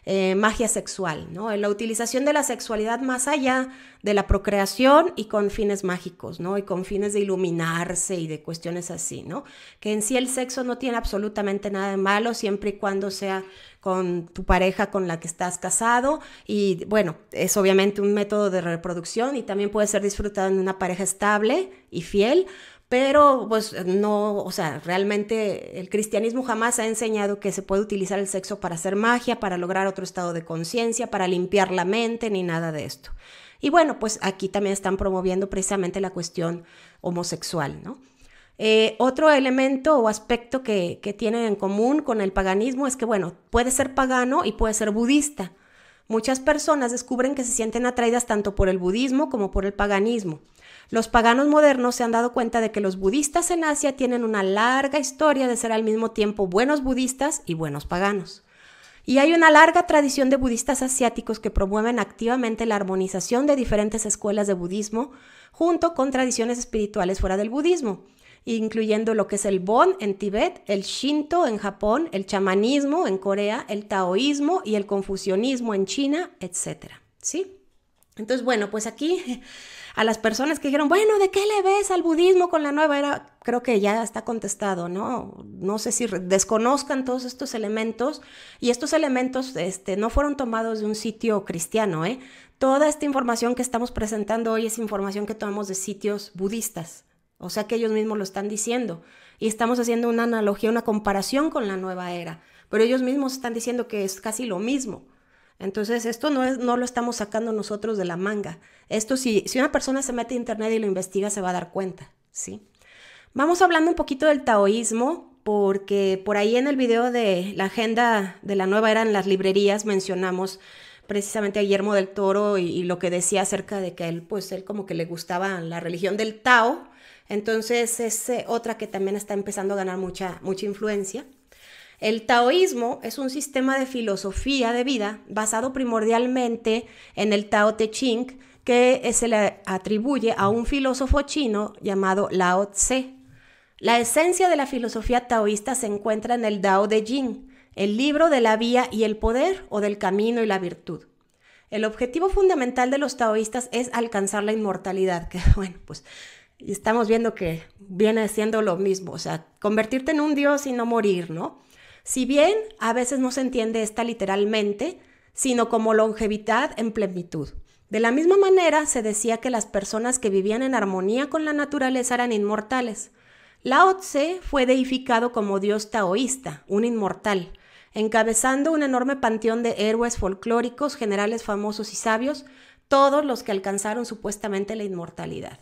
eh, magia sexual, ¿no? En la utilización de la sexualidad más allá de la procreación y con fines mágicos, ¿no? Y con fines de iluminarse y de cuestiones así, ¿no? Que en sí el sexo no tiene absolutamente nada de malo siempre y cuando sea con tu pareja con la que estás casado y bueno, es obviamente un método de reproducción y también puede ser disfrutado en una pareja estable y fiel pero pues no, o sea, realmente el cristianismo jamás ha enseñado que se puede utilizar el sexo para hacer magia, para lograr otro estado de conciencia, para limpiar la mente, ni nada de esto. Y bueno, pues aquí también están promoviendo precisamente la cuestión homosexual, ¿no? Eh, otro elemento o aspecto que, que tienen en común con el paganismo es que, bueno, puede ser pagano y puede ser budista. Muchas personas descubren que se sienten atraídas tanto por el budismo como por el paganismo. Los paganos modernos se han dado cuenta de que los budistas en Asia tienen una larga historia de ser al mismo tiempo buenos budistas y buenos paganos. Y hay una larga tradición de budistas asiáticos que promueven activamente la armonización de diferentes escuelas de budismo junto con tradiciones espirituales fuera del budismo, incluyendo lo que es el Bon en Tibet, el Shinto en Japón, el chamanismo en Corea, el taoísmo y el confucianismo en China, etc. ¿Sí? Entonces, bueno, pues aquí a las personas que dijeron, bueno, ¿de qué le ves al budismo con la nueva era? Creo que ya está contestado, ¿no? No sé si desconozcan todos estos elementos y estos elementos este, no fueron tomados de un sitio cristiano, ¿eh? Toda esta información que estamos presentando hoy es información que tomamos de sitios budistas, o sea que ellos mismos lo están diciendo y estamos haciendo una analogía, una comparación con la nueva era, pero ellos mismos están diciendo que es casi lo mismo. Entonces, esto no, es, no lo estamos sacando nosotros de la manga. Esto si, si una persona se mete a internet y lo investiga, se va a dar cuenta, ¿sí? Vamos hablando un poquito del taoísmo, porque por ahí en el video de la agenda de la nueva era en las librerías mencionamos precisamente a Guillermo del Toro y, lo que decía acerca de que él, pues él como que le gustaba la religión del Tao, entonces es eh, otra que también está empezando a ganar mucha, mucha influencia. El taoísmo es un sistema de filosofía de vida basado primordialmente en el Tao Te Ching, que se le atribuye a un filósofo chino llamado Lao Tse. La esencia de la filosofía taoísta se encuentra en el Tao de Jing, el libro de la vía y el poder o del camino y la virtud. El objetivo fundamental de los taoístas es alcanzar la inmortalidad, que bueno, pues estamos viendo que viene siendo lo mismo, o sea, convertirte en un dios y no morir, ¿no? Si bien a veces no se entiende esta literalmente, sino como longevidad en plenitud. De la misma manera se decía que las personas que vivían en armonía con la naturaleza eran inmortales. Lao Tse fue deificado como dios taoísta, un inmortal, encabezando un enorme panteón de héroes folclóricos, generales famosos y sabios, todos los que alcanzaron supuestamente la inmortalidad.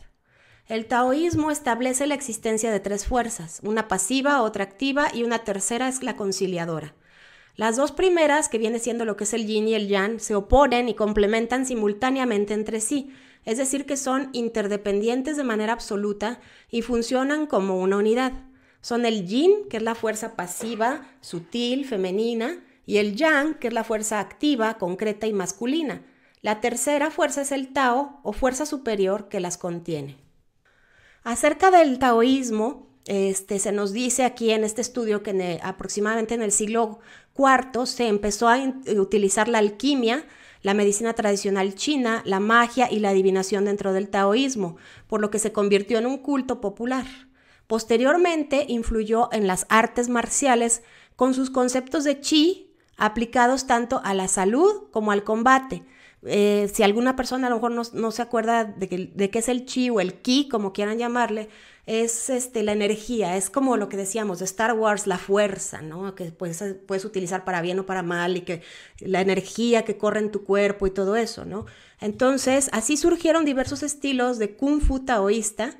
El taoísmo establece la existencia de tres fuerzas, una pasiva, otra activa y una tercera es la conciliadora. Las dos primeras, que viene siendo lo que es el yin y el yang, se oponen y complementan simultáneamente entre sí, es decir, que son interdependientes de manera absoluta y funcionan como una unidad. Son el yin, que es la fuerza pasiva, sutil, femenina, y el yang, que es la fuerza activa, concreta y masculina. La tercera fuerza es el Tao o fuerza superior que las contiene. Acerca del taoísmo, este, se nos dice aquí en este estudio que aproximadamente en el siglo IV se empezó a eh, utilizar la alquimia, la medicina tradicional china, la magia y la adivinación dentro del taoísmo, por lo que se convirtió en un culto popular. Posteriormente influyó en las artes marciales con sus conceptos de chi aplicados tanto a la salud como al combate, eh, si alguna persona a lo mejor no, se acuerda de, que, qué es el chi o el ki, como quieran llamarle, es este, la energía, es como lo que decíamos de Star Wars, la fuerza, ¿no? Que puedes, utilizar para bien o para mal y que la energía que corre en tu cuerpo y todo eso, ¿no? Entonces, así surgieron diversos estilos de kung fu taoísta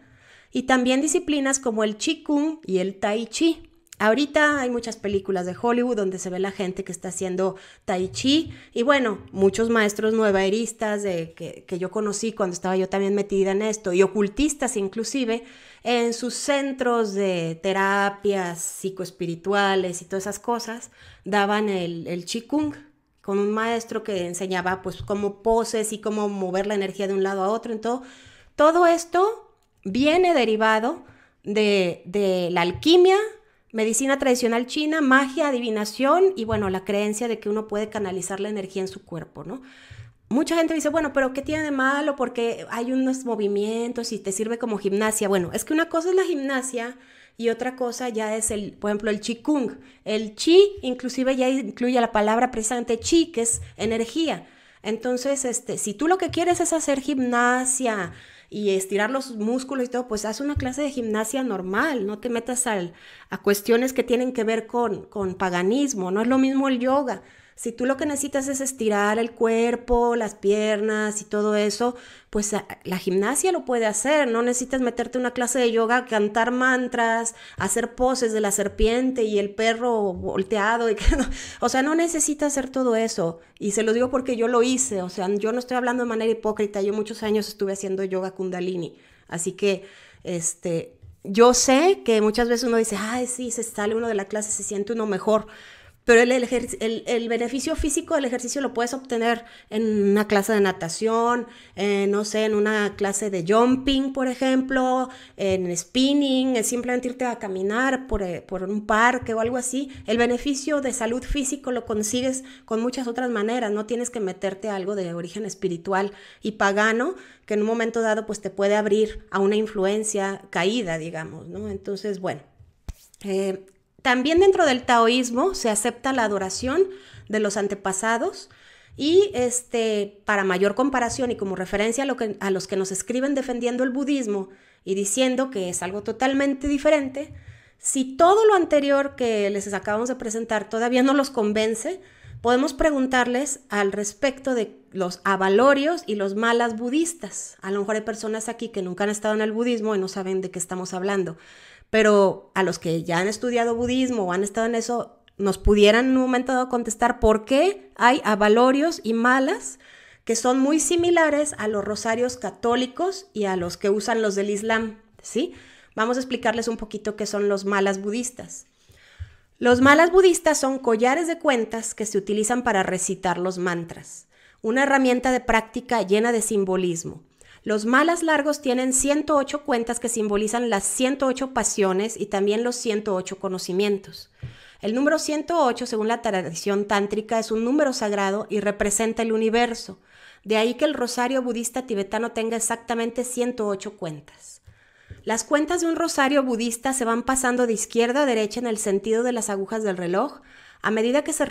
y también disciplinas como el chi kung y el tai chi. Ahorita hay muchas películas de Hollywood donde se ve la gente que está haciendo tai chi y bueno, muchos maestros nuevaeristas que, yo conocí cuando estaba yo también metida en esto y ocultistas inclusive en sus centros de terapias psicoespirituales y todas esas cosas daban el, el kung con un maestro que enseñaba pues cómo poses y cómo mover la energía de un lado a otro. todo esto viene derivado de, de la alquimia, medicina tradicional china, magia, adivinación y bueno, la creencia de que uno puede canalizar la energía en su cuerpo, ¿no? Mucha gente dice, bueno, pero ¿qué tiene de malo? Porque hay unos movimientos y te sirve como gimnasia. Bueno, es que una cosa es la gimnasia y otra cosa ya es el, por ejemplo, el chi kung. El chi inclusive ya incluye la palabra precisamente chi, que es energía. Entonces, este, si tú lo que quieres es hacer gimnasia, y estirar los músculos y todo, pues haz una clase de gimnasia normal, no te metas al, a cuestiones que tienen que ver con, con paganismo, no es lo mismo el yoga si tú lo que necesitas es estirar el cuerpo, las piernas y todo eso, pues ah, la gimnasia lo puede hacer, no necesitas meterte una clase de yoga, cantar mantras, hacer poses de la serpiente y el perro volteado. Y que O sea, no necesitas hacer todo eso. Y se lo digo porque yo lo hice, o sea, yo no estoy hablando de manera hipócrita, yo muchos años estuve haciendo yoga kundalini. Así que, este, yo sé que muchas veces uno dice, ay, sí, se sale uno de la clase, se siente uno mejor, pero el, el, beneficio físico del ejercicio lo puedes obtener en una clase de natación, eh, no sé, en una clase de jumping, por ejemplo, en spinning, simplemente irte a caminar eh, por, un parque o algo así. El beneficio de salud físico lo consigues con muchas otras maneras, no tienes que meterte a algo de origen espiritual y pagano, que en un momento dado pues te puede abrir a una influencia caída, digamos, ¿no? Entonces, bueno. Eh, también dentro del taoísmo se acepta la adoración de los antepasados y este, para mayor comparación y como referencia a, a los que nos escriben defendiendo el budismo y diciendo que es algo totalmente diferente, si todo lo anterior que les acabamos de presentar todavía no los convence, podemos preguntarles al respecto de los avalorios y los malas budistas. A lo mejor hay personas aquí que nunca han estado en el budismo y no saben de qué estamos hablando pero a los que ya han estudiado budismo o han estado en eso, nos pudieran en un momento dado contestar por qué hay avalorios y malas que son muy similares a los rosarios católicos y a los que usan los del Islam, ¿sí? Vamos a explicarles un poquito qué son los malas budistas. Los malas budistas son collares de cuentas que se utilizan para recitar los mantras, una herramienta de práctica llena de simbolismo. Los malas largos tienen 108 cuentas que simbolizan las 108 pasiones y también los 108 conocimientos. El número 108, según la tradición tántrica, es un número sagrado y representa el universo. De ahí que el rosario budista tibetano tenga exactamente 108 cuentas. Las cuentas de un rosario budista se van pasando de izquierda a derecha en el sentido de las agujas del reloj a medida que se,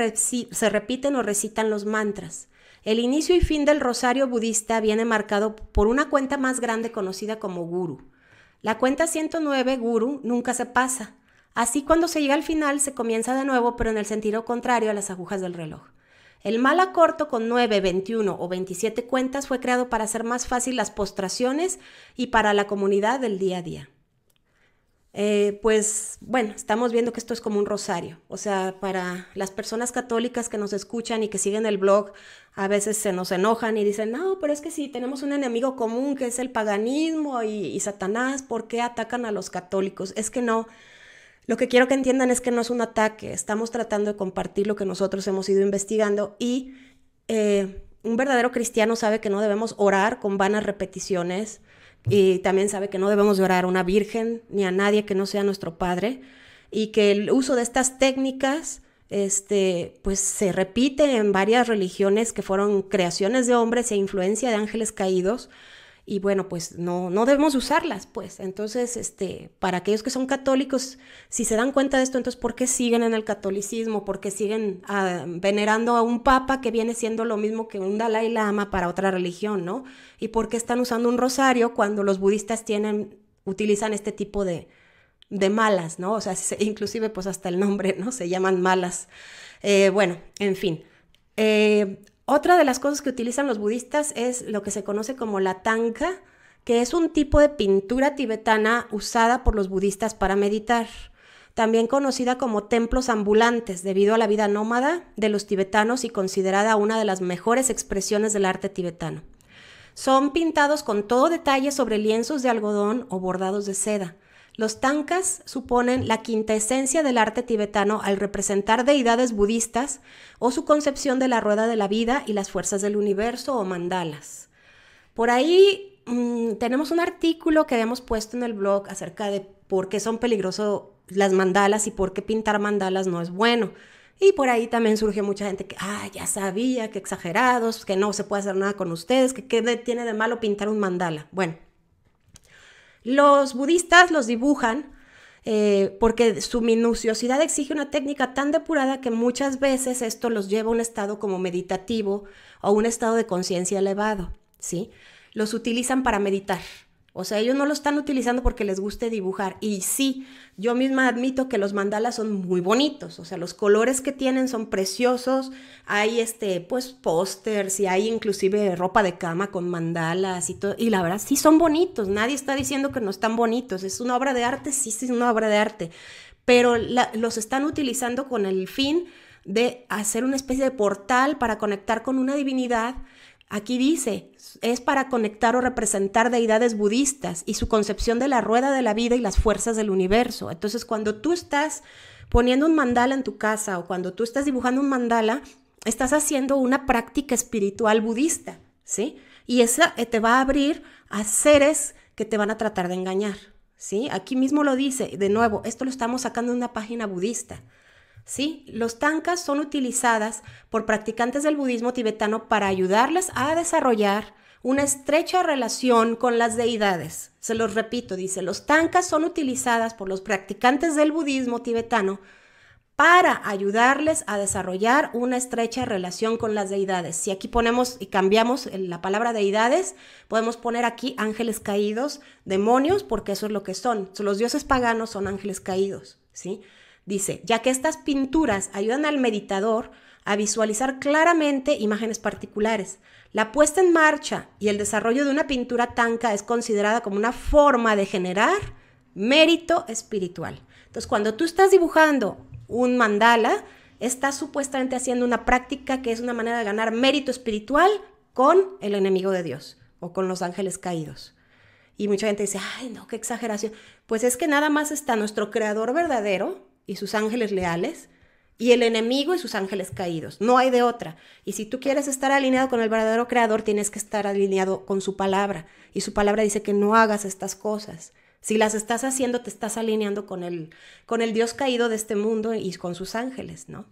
repiten o recitan los mantras. El inicio y fin del rosario budista viene marcado por una cuenta más grande conocida como Guru. La cuenta 109, Guru, nunca se pasa. Así cuando se llega al final se comienza de nuevo, pero en el sentido contrario a las agujas del reloj. El mala corto con 9, 21 o 27 cuentas fue creado para hacer más fácil las postraciones y para la comunidad del día a día. Eh, pues bueno, estamos viendo que esto es como un rosario. O sea, para las personas católicas que nos escuchan y que siguen el blog, a veces se nos enojan y dicen, no, pero es que si sí, tenemos un enemigo común que es el paganismo y, Satanás, ¿por qué atacan a los católicos? Es que no. Lo que quiero que entiendan es que no es un ataque, estamos tratando de compartir lo que nosotros hemos ido investigando y eh, un verdadero cristiano sabe que no debemos orar con vanas repeticiones, y también sabe que no debemos llorar orar a una virgen ni a nadie que no sea nuestro Padre. Y que el uso de estas técnicas este, pues se repite en varias religiones que fueron creaciones de hombres e influencia de ángeles caídos y bueno, pues no, no debemos usarlas, pues. Entonces, este, para aquellos que son católicos, si se dan cuenta de esto, entonces, ¿por qué siguen en el catolicismo? ¿Por qué siguen ah, venerando a un papa que viene siendo lo mismo que un Dalai Lama para otra religión, ¿no? ¿Y por qué están usando un rosario cuando los budistas tienen, utilizan este tipo de, de malas, ¿no? O sea, inclusive pues hasta el nombre, ¿no? Se llaman malas. Eh, bueno, en fin. Eh, otra de las cosas que utilizan los budistas es lo que se conoce como la tanka, que es un tipo de pintura tibetana usada por los budistas para meditar, también conocida como templos ambulantes debido a la vida nómada de los tibetanos y considerada una de las mejores expresiones del arte tibetano. Son pintados con todo detalle sobre lienzos de algodón o bordados de seda. Los tankas suponen la quinta esencia del arte tibetano al representar deidades budistas o su concepción de la rueda de la vida y las fuerzas del universo o mandalas. Por ahí mm, tenemos un artículo que habíamos puesto en el blog acerca de por qué son peligrosos las mandalas y por qué pintar mandalas no es bueno. Y por ahí también surge mucha gente que, ah, ya sabía, que exagerados, que no se puede hacer nada con ustedes, que qué tiene de malo pintar un mandala. Bueno, los budistas los dibujan eh, porque su minuciosidad exige una técnica tan depurada que muchas veces esto los lleva a un estado como meditativo o un estado de conciencia elevado, ¿sí? Los utilizan para meditar, o sea, ellos no lo están utilizando porque les guste dibujar. Y sí, yo misma admito que los mandalas son muy bonitos. O sea, los colores que tienen son preciosos. Hay este, pues, pósters y hay inclusive ropa de cama con mandalas y todo. Y la verdad, sí son bonitos. Nadie está diciendo que no están bonitos. Es una obra de arte, sí, sí es una obra de arte. Pero los están utilizando con el fin de hacer una especie de portal para conectar con una divinidad. Aquí dice, es para conectar o representar deidades budistas y su concepción de la rueda de la vida y las fuerzas del universo. Entonces, cuando tú estás poniendo un mandala en tu casa o cuando tú estás dibujando un mandala, estás haciendo una práctica espiritual budista, ¿sí? Y esa eh, te va a abrir a seres que te van a tratar de engañar, ¿sí? Aquí mismo lo dice, de nuevo, esto lo estamos sacando de una página budista. ¿Sí? Los tankas son utilizadas por practicantes del budismo tibetano para ayudarles a desarrollar una estrecha relación con las deidades. Se los repito, dice, los tankas son utilizadas por los practicantes del budismo tibetano para ayudarles a desarrollar una estrecha relación con las deidades. Si aquí ponemos y cambiamos la palabra deidades, podemos poner aquí ángeles caídos, demonios, porque eso es lo que son. Los dioses paganos son ángeles caídos, ¿sí? Dice, ya que estas pinturas ayudan al meditador a visualizar claramente imágenes particulares, la puesta en marcha y el desarrollo de una pintura tanca es considerada como una forma de generar mérito espiritual. Entonces, cuando tú estás dibujando un mandala, estás supuestamente haciendo una práctica que es una manera de ganar mérito espiritual con el enemigo de Dios o con los ángeles caídos. Y mucha gente dice, ay, no, qué exageración. Pues es que nada más está nuestro creador verdadero y sus ángeles leales y el enemigo y sus ángeles caídos. No hay de otra. Y si tú quieres estar alineado con el verdadero creador, tienes que estar alineado con su palabra. Y su palabra dice que no hagas estas cosas. Si las estás haciendo, te estás alineando con el, con el Dios caído de este mundo y con sus ángeles, ¿no?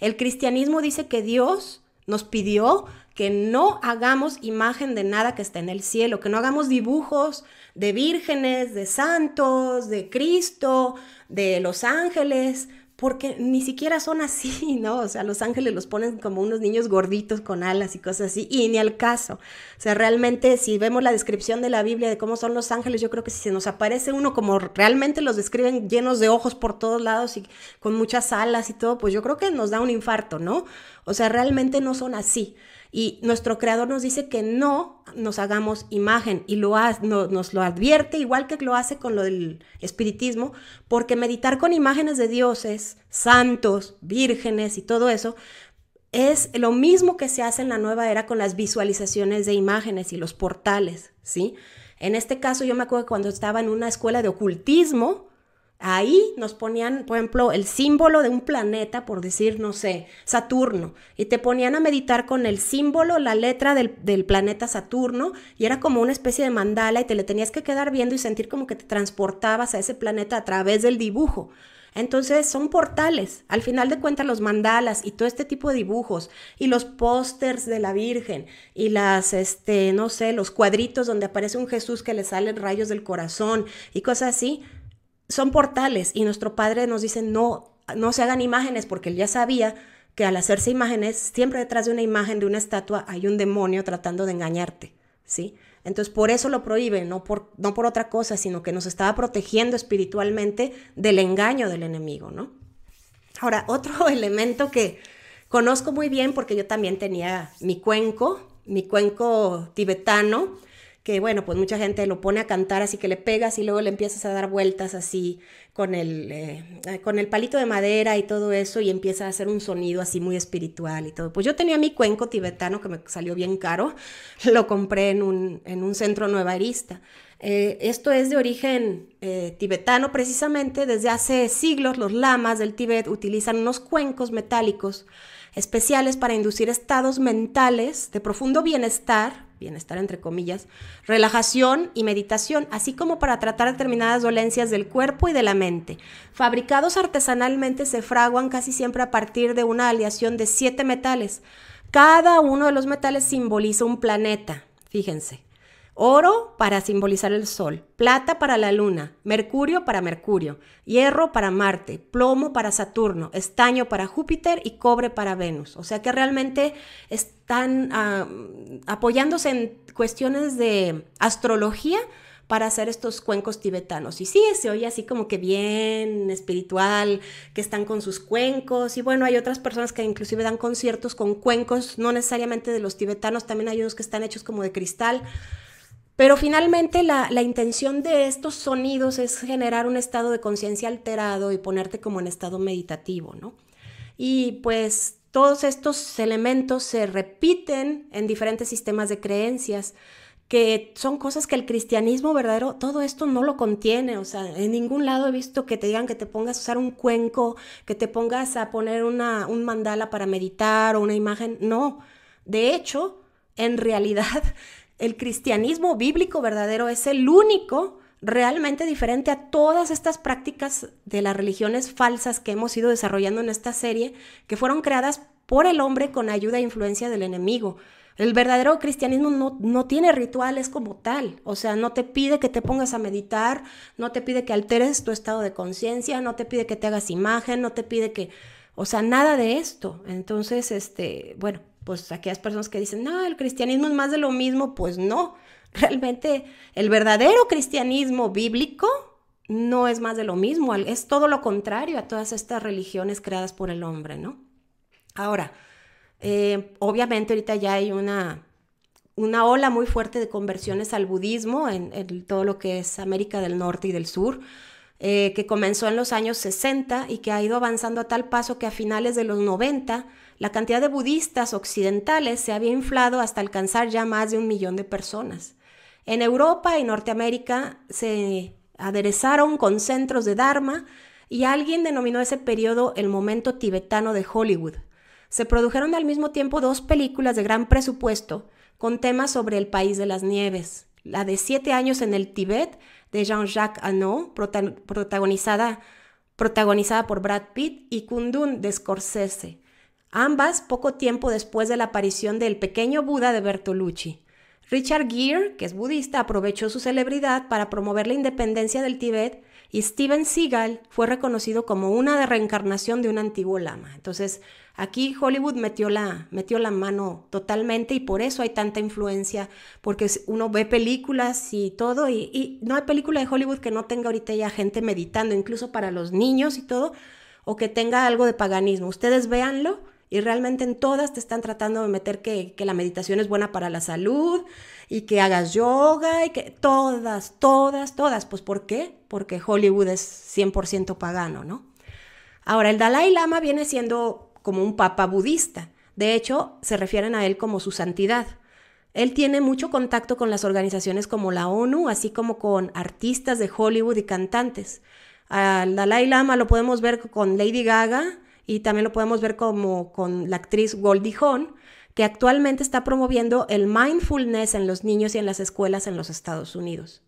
El cristianismo dice que Dios nos pidió que no hagamos imagen de nada que esté en el cielo, que no hagamos dibujos de vírgenes, de santos, de Cristo, de los ángeles, porque ni siquiera son así, ¿no? O sea, los ángeles los ponen como unos niños gorditos con alas y cosas así, y ni al caso. O sea, realmente si vemos la descripción de la Biblia de cómo son los ángeles, yo creo que si se nos aparece uno como realmente los describen llenos de ojos por todos lados y con muchas alas y todo, pues yo creo que nos da un infarto, ¿no? O sea, realmente no son así. Y nuestro creador nos dice que no nos hagamos imagen y lo nos lo advierte, igual que lo hace con lo del espiritismo, porque meditar con imágenes de dioses, santos, vírgenes y todo eso, es lo mismo que se hace en la nueva era con las visualizaciones de imágenes y los portales, ¿sí? En este caso yo me acuerdo cuando estaba en una escuela de ocultismo, Ahí nos ponían, por ejemplo, el símbolo de un planeta, por decir, no sé, Saturno, y te ponían a meditar con el símbolo, la letra del, planeta Saturno, y era como una especie de mandala y te le tenías que quedar viendo y sentir como que te transportabas a ese planeta a través del dibujo. Entonces son portales. Al final de cuentas los mandalas y todo este tipo de dibujos y los pósters de la Virgen y las, este, no sé, los cuadritos donde aparece un Jesús que le salen rayos del corazón y cosas así, son portales y nuestro padre nos dice no, no se hagan imágenes porque él ya sabía que al hacerse imágenes, siempre detrás de una imagen, de una estatua, hay un demonio tratando de engañarte, ¿sí? Entonces por eso lo prohíbe, no por, no por otra cosa, sino que nos estaba protegiendo espiritualmente del engaño del enemigo, ¿no? Ahora, otro elemento que conozco muy bien, porque yo también tenía mi cuenco, mi cuenco tibetano, que bueno, pues mucha gente lo pone a cantar así que le pegas y luego le empiezas a dar vueltas así con el, eh, eh, con el palito de madera y todo eso y empieza a hacer un sonido así muy espiritual y todo. Pues yo tenía mi cuenco tibetano que me salió bien caro, lo compré en un, en un centro nueva arista. Eh, esto es de origen tibetano precisamente, desde hace siglos los lamas del Tíbet utilizan unos cuencos metálicos especiales para inducir estados mentales de profundo bienestar, bienestar entre comillas, relajación y meditación, así como para tratar determinadas dolencias del cuerpo y de la mente. Fabricados artesanalmente se fraguan casi siempre a partir de una aleación de siete metales. Cada uno de los metales simboliza un planeta, fíjense. Oro para simbolizar el Sol, plata para la Luna, mercurio para Mercurio, hierro para Marte, plomo para Saturno, estaño para Júpiter y cobre para Venus. O sea que realmente están ah, apoyándose en cuestiones de astrología para hacer estos cuencos tibetanos. Y sí, se oye así como que bien espiritual, que están con sus cuencos. Y bueno, hay otras personas que inclusive dan conciertos con cuencos, no necesariamente de los tibetanos, también hay unos que están hechos como de cristal. Pero finalmente la, intención de estos sonidos es generar un estado de conciencia alterado y ponerte como en estado meditativo, ¿no? Y pues todos estos elementos se repiten en diferentes sistemas de creencias, que son cosas que el cristianismo verdadero, todo esto no lo contiene, o sea, en ningún lado he visto que te digan que te pongas a usar un cuenco, que te pongas a poner una, un mandala para meditar o una imagen, no. De hecho, en realidad el cristianismo bíblico verdadero es el único realmente diferente a todas estas prácticas de las religiones falsas que hemos ido desarrollando en esta serie, que fueron creadas por el hombre con ayuda e influencia del enemigo. El verdadero cristianismo no, no, tiene rituales como tal, o sea, no te pide que te pongas a meditar, no te pide que alteres tu estado de conciencia, no te pide que te hagas imagen, no te pide que, o sea, nada de esto. Entonces, este, bueno, pues aquellas personas que dicen, no, el cristianismo es más de lo mismo, pues no, realmente el verdadero cristianismo bíblico no es más de lo mismo, es todo lo contrario a todas estas religiones creadas por el hombre, ¿no? Ahora, eh, obviamente ahorita ya hay una, ola muy fuerte de conversiones al budismo en, todo lo que es América del Norte y del Sur. Eh, que comenzó en los años 60 y que ha ido avanzando a tal paso que a finales de los 90 la cantidad de budistas occidentales se había inflado hasta alcanzar ya más de un millón de personas. En Europa y Norteamérica se aderezaron con centros de Dharma y alguien denominó ese periodo el momento tibetano de Hollywood. Se produjeron al mismo tiempo dos películas de gran presupuesto con temas sobre el país de las nieves. La de Siete años en el Tibet, de Jean-Jacques Hanau protagonizada por Brad Pitt, y Kundun de Scorsese ambas poco tiempo después de la aparición del pequeño Buda de Bertolucci. Richard Gere, que es budista, aprovechó su celebridad para promover la independencia del Tíbet y Steven Seagal fue reconocido como una de reencarnación de un antiguo lama. Entonces, aquí Hollywood metió la, metió la mano totalmente y por eso hay tanta influencia, porque uno ve películas y todo, y, y no hay película de Hollywood que no tenga ahorita ya gente meditando, incluso para los niños y todo, o que tenga algo de paganismo. Ustedes véanlo y realmente en todas te están tratando de meter que, la meditación es buena para la salud y que hagas yoga y que todas, todas, todas. Pues ¿por qué? Porque Hollywood es 100% pagano, ¿no? Ahora, el Dalai Lama viene siendo como un papa budista. De hecho, se refieren a él como su santidad. Él tiene mucho contacto con las organizaciones como la ONU, así como con artistas de Hollywood y cantantes. Al Dalai Lama lo podemos ver con Lady Gaga, y también lo podemos ver como con la actriz Goldie Hawn, que actualmente está promoviendo el mindfulness en los niños y en las escuelas en los Estados Unidos.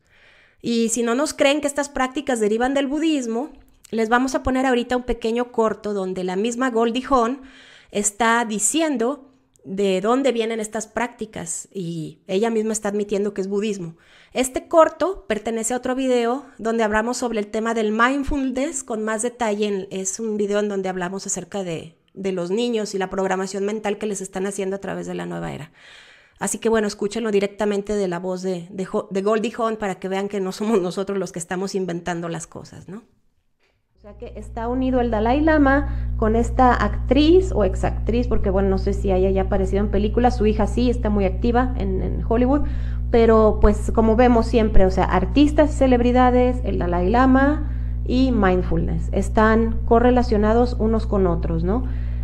Y si no nos creen que estas prácticas derivan del budismo, les vamos a poner ahorita un pequeño corto donde la misma Goldie Hawn está diciendo de dónde vienen estas prácticas y ella misma está admitiendo que es budismo. Este corto pertenece a otro video donde hablamos sobre el tema del mindfulness con más detalle. Es un video en donde hablamos acerca de, los niños y la programación mental que les están haciendo a través de la nueva era. Así que bueno, escúchenlo directamente de la voz de, de, de Goldie Hawn para que vean que no somos nosotros los que estamos inventando las cosas, ¿no? que está unido el Dalai Lama con esta actriz o exactriz, porque bueno, no sé si haya ya aparecido en películas, su hija sí está muy activa en, Hollywood, pero pues como vemos siempre, o sea, artistas y celebridades, el Dalai Lama y mindfulness, están correlacionados unos con otros, ¿no?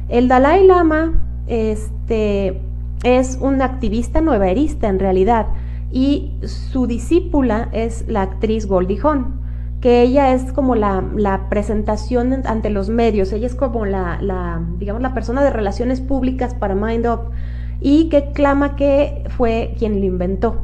El Dalai Lama este, es un activista nuevaerista en realidad y su discípula es la actriz Goldie Hawn que ella es como la, la, presentación ante los medios, ella es como la, la, digamos, la persona de relaciones públicas para Mind Up y que clama que fue quien lo inventó.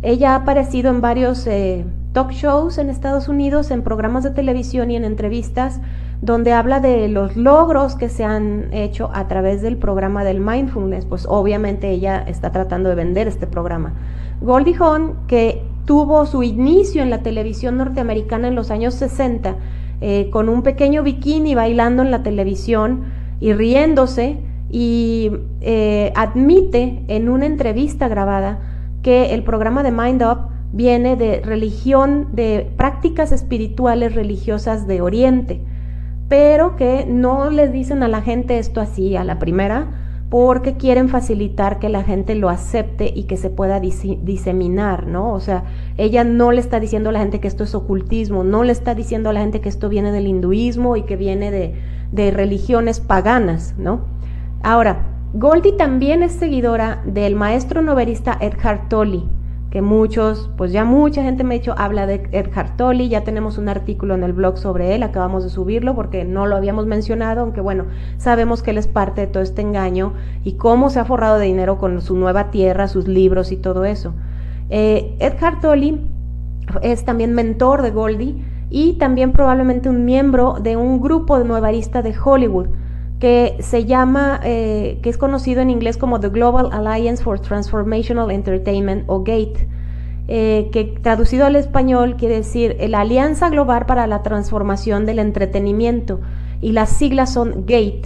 Ella ha aparecido en varios eh, talk shows en Estados Unidos, en programas de televisión y en entrevistas, donde habla de los logros que se han hecho a través del programa del mindfulness, pues obviamente ella está tratando de vender este programa. Goldie Hawn, que tuvo su inicio en la televisión norteamericana en los años 60, eh, con un pequeño bikini bailando en la televisión y riéndose, y eh, admite en una entrevista grabada que el programa de Mind Up viene de religión, de prácticas espirituales religiosas de Oriente, pero que no les dicen a la gente esto así a la primera, porque quieren facilitar que la gente lo acepte y que se pueda diseminar, ¿no? O sea, ella no le está diciendo a la gente que esto es ocultismo, no le está diciendo a la gente que esto viene del hinduismo y que viene de, religiones paganas, ¿no? Ahora, Goldie también es seguidora del maestro novelista Edgar Tolle, que muchos, pues ya mucha gente me ha dicho, habla de Ed Hartoli, ya tenemos un artículo en el blog sobre él, acabamos de subirlo porque no lo habíamos mencionado, aunque bueno, sabemos que él es parte de todo este engaño y cómo se ha forrado de dinero con su nueva tierra, sus libros y todo eso. Eh, Hartoli es también mentor de Goldie y también probablemente un miembro de un grupo de Arista de Hollywood que se llama, eh, que es conocido en inglés como The Global Alliance for Transformational Entertainment o GATE, eh, que traducido al español quiere decir la Alianza Global para la Transformación del Entretenimiento y las siglas son GATE.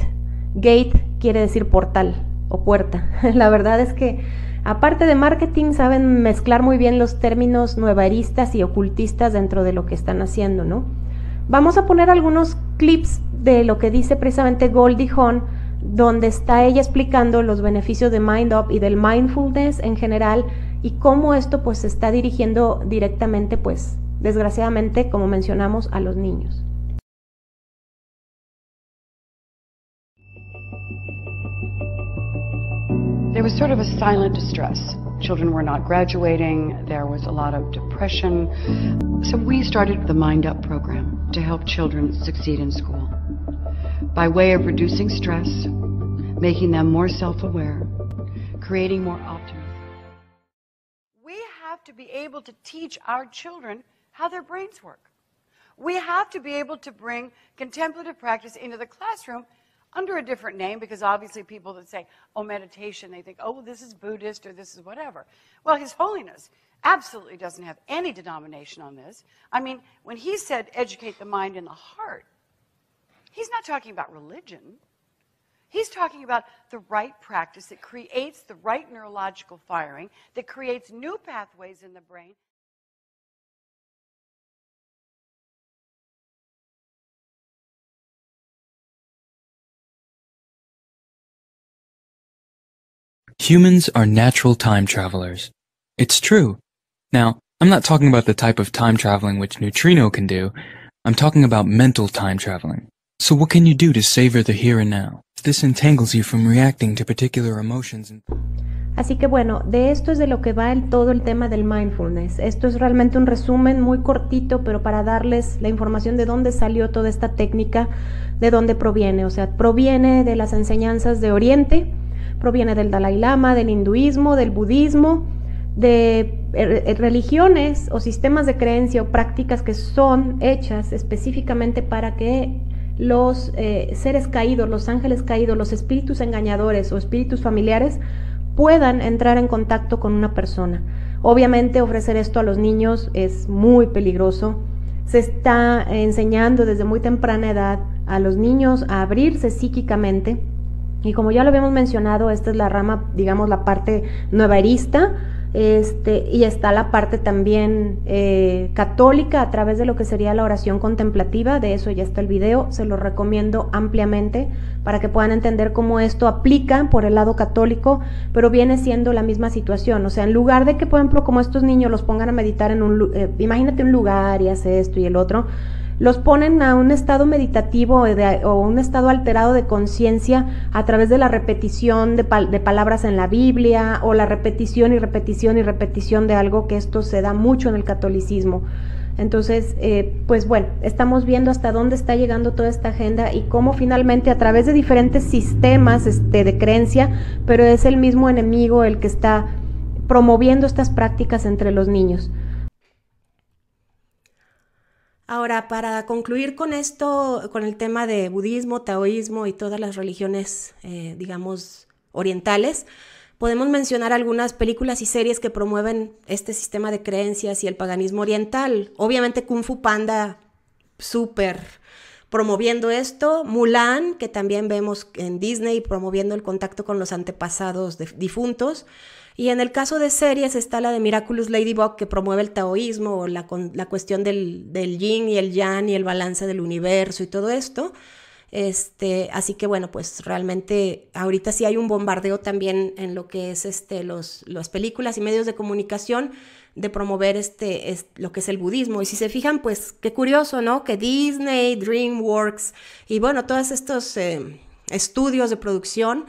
GATE quiere decir portal o puerta. la verdad es que aparte de marketing saben mezclar muy bien los términos nuevaristas y ocultistas dentro de lo que están haciendo, ¿no? Vamos a poner algunos clips de lo que dice precisamente Goldie Hawn, donde está ella explicando los beneficios de Mind Up y del mindfulness en general y cómo esto pues se está dirigiendo directamente pues desgraciadamente como mencionamos a los niños. Children were not graduating, there was a lot of depression. So we started the Mind Up program to help children succeed in school by way of reducing stress, making them more self aware, creating more optimism. We have to be able to teach our children how their brains work. We have to be able to bring contemplative practice into the classroom under a different name because obviously people that say, oh, meditation, they think, oh, this is Buddhist or this is whatever. Well, His Holiness absolutely doesn't have any denomination on this. I mean, when he said educate the mind and the heart, he's not talking about religion. He's talking about the right practice that creates the right neurological firing, that creates new pathways in the brain. Humans are natural time travelers. It's true. Now, I'm not talking about the type of time traveling which Neutrino can do. I'm talking about mental time traveling. So what can you do to savor the here and now? This entangles you from reacting to particular emotions and... Así que bueno, de esto es de lo que va el, todo el tema del mindfulness. Esto es realmente un resumen muy cortito, pero para darles la información de dónde salió toda esta técnica, de dónde proviene. O sea, proviene de las enseñanzas de Oriente, proviene del Dalai Lama, del hinduismo, del budismo, de eh, eh, religiones o sistemas de creencia o prácticas que son hechas específicamente para que los eh, seres caídos, los ángeles caídos, los espíritus engañadores o espíritus familiares puedan entrar en contacto con una persona. Obviamente ofrecer esto a los niños es muy peligroso. Se está enseñando desde muy temprana edad a los niños a abrirse psíquicamente y como ya lo habíamos mencionado, esta es la rama, digamos, la parte nuevaerista este, y está la parte también eh, católica a través de lo que sería la oración contemplativa, de eso ya está el video, se lo recomiendo ampliamente para que puedan entender cómo esto aplica por el lado católico, pero viene siendo la misma situación, o sea, en lugar de que, por ejemplo, como estos niños los pongan a meditar en un, eh, imagínate un lugar y hace esto y el otro, los ponen a un estado meditativo o, un estado alterado de conciencia a través de la repetición de, palabras en la Biblia o la repetición y repetición y repetición de algo que esto se da mucho en el catolicismo. Entonces, eh, pues bueno, estamos viendo hasta dónde está llegando toda esta agenda y cómo finalmente a través de diferentes sistemas este, de creencia, pero es el mismo enemigo el que está promoviendo estas prácticas entre los niños. Ahora, para concluir con esto, con el tema de budismo, taoísmo y todas las religiones, eh, digamos, orientales, podemos mencionar algunas películas y series que promueven este sistema de creencias y el paganismo oriental. Obviamente Kung Fu Panda, súper promoviendo esto, Mulan, que también vemos en Disney promoviendo el contacto con los antepasados difuntos, y en el caso de series está la de Miraculous Ladybug que promueve el taoísmo o la, cuestión del, yin y el yang y el balance del universo y todo esto. Este, así que bueno, pues realmente ahorita sí hay un bombardeo también en lo que es este, los, las películas y medios de comunicación de promover este, lo que es el budismo. Y si se fijan, pues qué curioso, ¿no? Que Disney, DreamWorks y bueno, todos estos eh, estudios de producción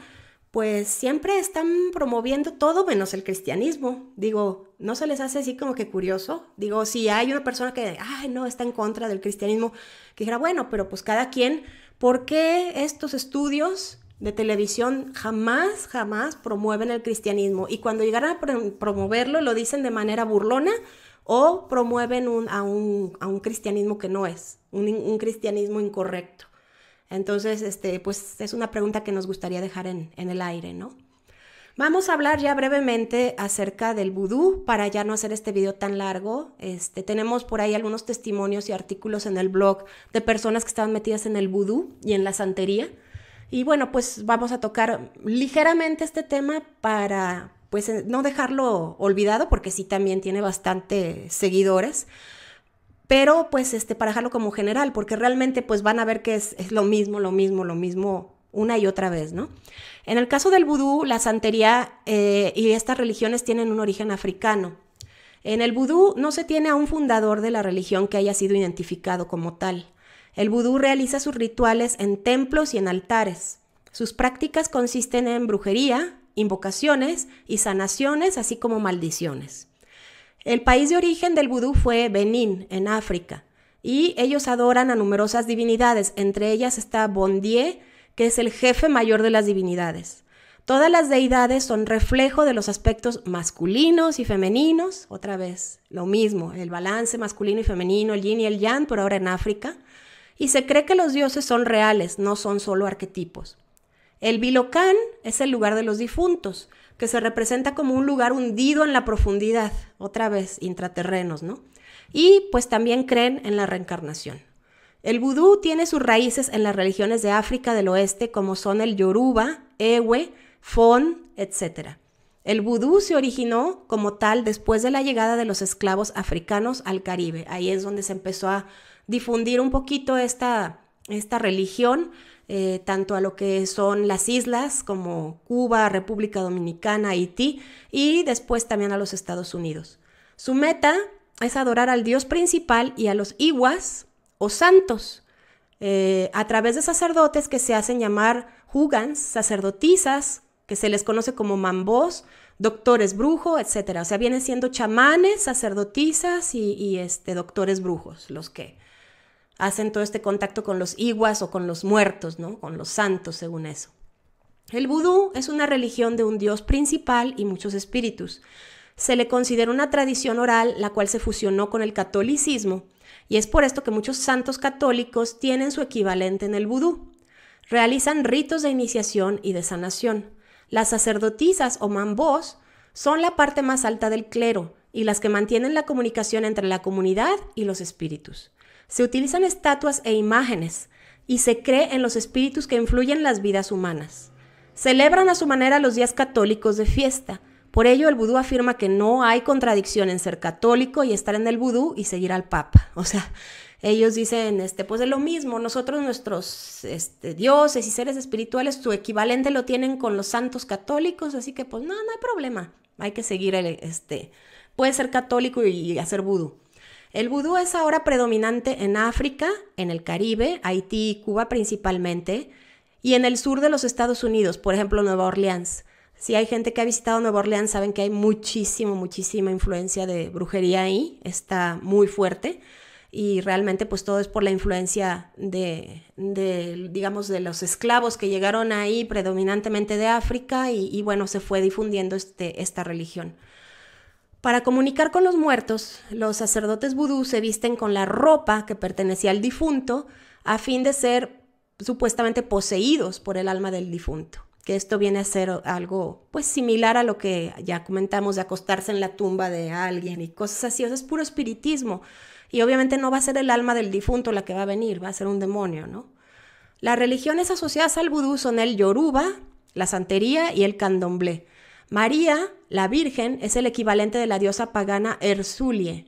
pues siempre están promoviendo todo menos el cristianismo. Digo, ¿no se les hace así como que curioso? Digo, si hay una persona que, ay, no, está en contra del cristianismo, que dijera, bueno, pero pues cada quien, ¿por qué estos estudios de televisión jamás, jamás promueven el cristianismo? Y cuando llegaran a promoverlo, lo dicen de manera burlona o promueven un, a, un, cristianismo que no es, un cristianismo incorrecto. Entonces, este, pues es una pregunta que nos gustaría dejar en, el aire, ¿no? Vamos a hablar ya brevemente acerca del vudú para ya no hacer este video tan largo. Este, tenemos por ahí algunos testimonios y artículos en el blog de personas que estaban metidas en el vudú y en la santería. Y bueno, pues vamos a tocar ligeramente este tema para pues eh, no dejarlo olvidado porque sí también tiene bastante seguidores pero pues este, para dejarlo como general, porque realmente pues van a ver que es, lo mismo, lo mismo, lo mismo una y otra vez, ¿no? En el caso del vudú, la santería eh, y estas religiones tienen un origen africano. En el vudú no se tiene a un fundador de la religión que haya sido identificado como tal. El vudú realiza sus rituales en templos y en altares. Sus prácticas consisten en brujería, invocaciones y sanaciones, así como maldiciones. El país de origen del vudú fue Benín, en África, y ellos adoran a numerosas divinidades, entre ellas está Bondié, que es el jefe mayor de las divinidades. Todas las deidades son reflejo de los aspectos masculinos y femeninos, otra vez lo mismo, el balance masculino y femenino, el yin y el yang, por ahora en África, y se cree que los dioses son reales, no son solo arquetipos. El Bilocán es el lugar de los difuntos, que se representa como un lugar hundido en la profundidad, otra vez, intraterrenos, ¿no? Y pues también creen en la reencarnación. El vudú tiene sus raíces en las religiones de África del Oeste, como son el Yoruba, Ewe, Fon, etc. El vudú se originó como tal después de la llegada de los esclavos africanos al Caribe. Ahí es donde se empezó a difundir un poquito esta, esta religión eh, tanto a lo que son las islas como Cuba, República Dominicana, Haití y después también a los Estados Unidos. Su meta es adorar al Dios principal y a los iguas o santos eh, a través de sacerdotes que se hacen llamar jugans, sacerdotisas, que se les conoce como mambos, doctores brujo, etc. O sea, vienen siendo chamanes, sacerdotisas y, y este, doctores brujos los que hacen todo este contacto con los iguas o con los muertos, ¿no? Con los santos, según eso. El vudú es una religión de un dios principal y muchos espíritus. Se le considera una tradición oral la cual se fusionó con el catolicismo y es por esto que muchos santos católicos tienen su equivalente en el vudú. Realizan ritos de iniciación y de sanación. Las sacerdotisas o mambos son la parte más alta del clero y las que mantienen la comunicación entre la comunidad y los espíritus. Se utilizan estatuas e imágenes y se cree en los espíritus que influyen las vidas humanas. Celebran a su manera los días católicos de fiesta. Por ello, el vudú afirma que no hay contradicción en ser católico y estar en el vudú y seguir al Papa. O sea, ellos dicen, este, pues es lo mismo, nosotros nuestros este, dioses y seres espirituales, su equivalente lo tienen con los santos católicos, así que pues no, no hay problema, hay que seguir el, este, puede ser católico y, y hacer vudú. El vudú es ahora predominante en África, en el Caribe, Haití y Cuba principalmente, y en el sur de los Estados Unidos, por ejemplo Nueva Orleans. Si hay gente que ha visitado Nueva Orleans, saben que hay muchísimo, muchísima influencia de brujería ahí, está muy fuerte y realmente pues todo es por la influencia de, digamos, de los esclavos que llegaron ahí predominantemente de África y, y bueno, se fue difundiendo este, esta religión. Para comunicar con los muertos, los sacerdotes vudú se visten con la ropa que pertenecía al difunto a fin de ser supuestamente poseídos por el alma del difunto. Que esto viene a ser algo pues similar a lo que ya comentamos de acostarse en la tumba de alguien y cosas así. Eso es puro espiritismo. Y obviamente no va a ser el alma del difunto la que va a venir, va a ser un demonio, ¿no? Las religiones asociadas al vudú son el yoruba, la santería y el candomblé. María, la Virgen, es el equivalente de la diosa pagana Erzulie.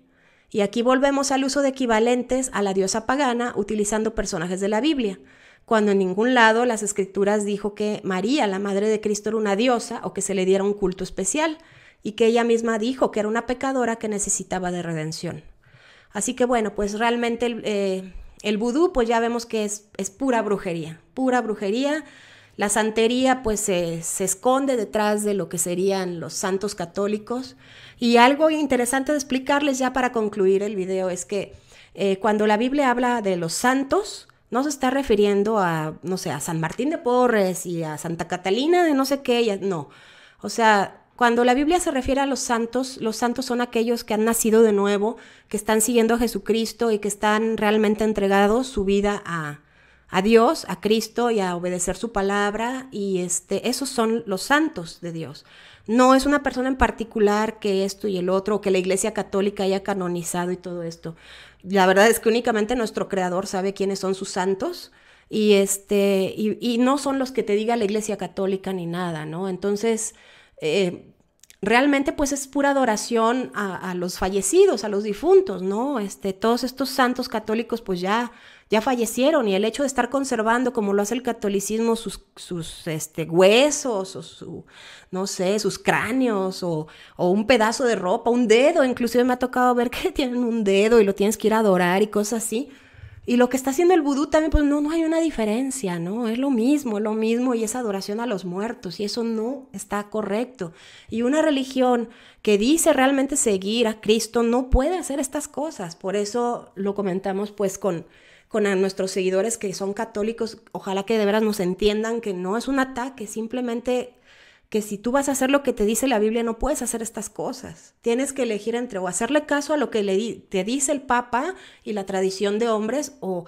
Y aquí volvemos al uso de equivalentes a la diosa pagana utilizando personajes de la Biblia, cuando en ningún lado las escrituras dijo que María, la madre de Cristo, era una diosa o que se le diera un culto especial, y que ella misma dijo que era una pecadora que necesitaba de redención. Así que bueno, pues realmente el, eh, vudú, pues ya vemos que es pura brujería, pura brujería la santería pues se, esconde detrás de lo que serían los santos católicos. Y algo interesante de explicarles ya para concluir el video es que eh, cuando la Biblia habla de los santos, no se está refiriendo a, no sé, a San Martín de Porres y a Santa Catalina de no sé qué, no. O sea, cuando la Biblia se refiere a los santos, los santos son aquellos que han nacido de nuevo, que están siguiendo a Jesucristo y que están realmente entregados su vida a, a Dios, a Cristo y a obedecer su palabra y este, esos son los santos de Dios. No es una persona en particular que esto y el otro, o que la Iglesia Católica haya canonizado y todo esto. La verdad es que únicamente nuestro Creador sabe quiénes son sus santos y, este, y, no son los que te diga la Iglesia Católica ni nada, ¿no? Entonces, eh, realmente pues es pura adoración a, los fallecidos, a los difuntos, ¿no? Este, todos estos santos católicos pues ya, ya fallecieron y el hecho de estar conservando como lo hace el catolicismo sus, sus este, huesos o su, no sé, sus cráneos o, o un pedazo de ropa, un dedo, inclusive me ha tocado ver que tienen un dedo y lo tienes que ir a adorar y cosas así y lo que está haciendo el vudú también, pues no, no hay una diferencia, ¿no? Es lo mismo, es lo mismo y es adoración a los muertos y eso no está correcto. Y una religión que dice realmente seguir a Cristo no puede hacer estas cosas. Por eso lo comentamos pues con, con a nuestros seguidores que son católicos. Ojalá que de veras nos entiendan que no es un ataque, simplemente que si tú vas a hacer lo que te dice la Biblia, no puedes hacer estas cosas. Tienes que elegir entre o hacerle caso a lo que te dice el Papa y la tradición de hombres o,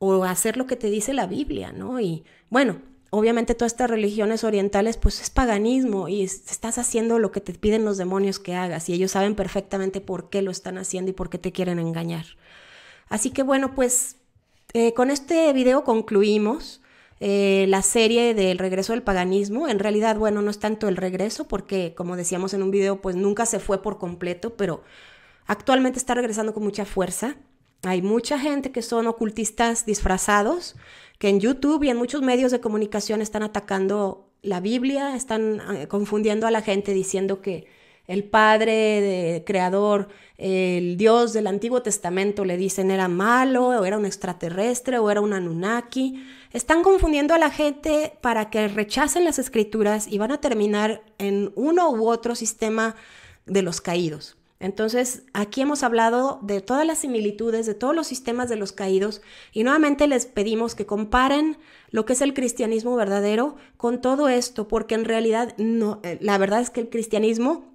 o hacer lo que te dice la Biblia, ¿no? Y bueno, obviamente todas estas religiones orientales, pues es paganismo y estás haciendo lo que te piden los demonios que hagas y ellos saben perfectamente por qué lo están haciendo y por qué te quieren engañar. Así que bueno, pues eh, con este video concluimos. Eh, la serie del regreso del paganismo. En realidad, bueno, no es tanto el regreso porque, como decíamos en un video, pues nunca se fue por completo, pero actualmente está regresando con mucha fuerza. Hay mucha gente que son ocultistas disfrazados, que en YouTube y en muchos medios de comunicación están atacando la Biblia, están eh, confundiendo a la gente diciendo que el padre de, creador, el Dios del Antiguo Testamento, le dicen era malo, o era un extraterrestre, o era un Anunnaki. Están confundiendo a la gente para que rechacen las escrituras y van a terminar en uno u otro sistema de los caídos. Entonces, aquí hemos hablado de todas las similitudes, de todos los sistemas de los caídos y nuevamente les pedimos que comparen lo que es el cristianismo verdadero con todo esto, porque en realidad no, eh, la verdad es que el cristianismo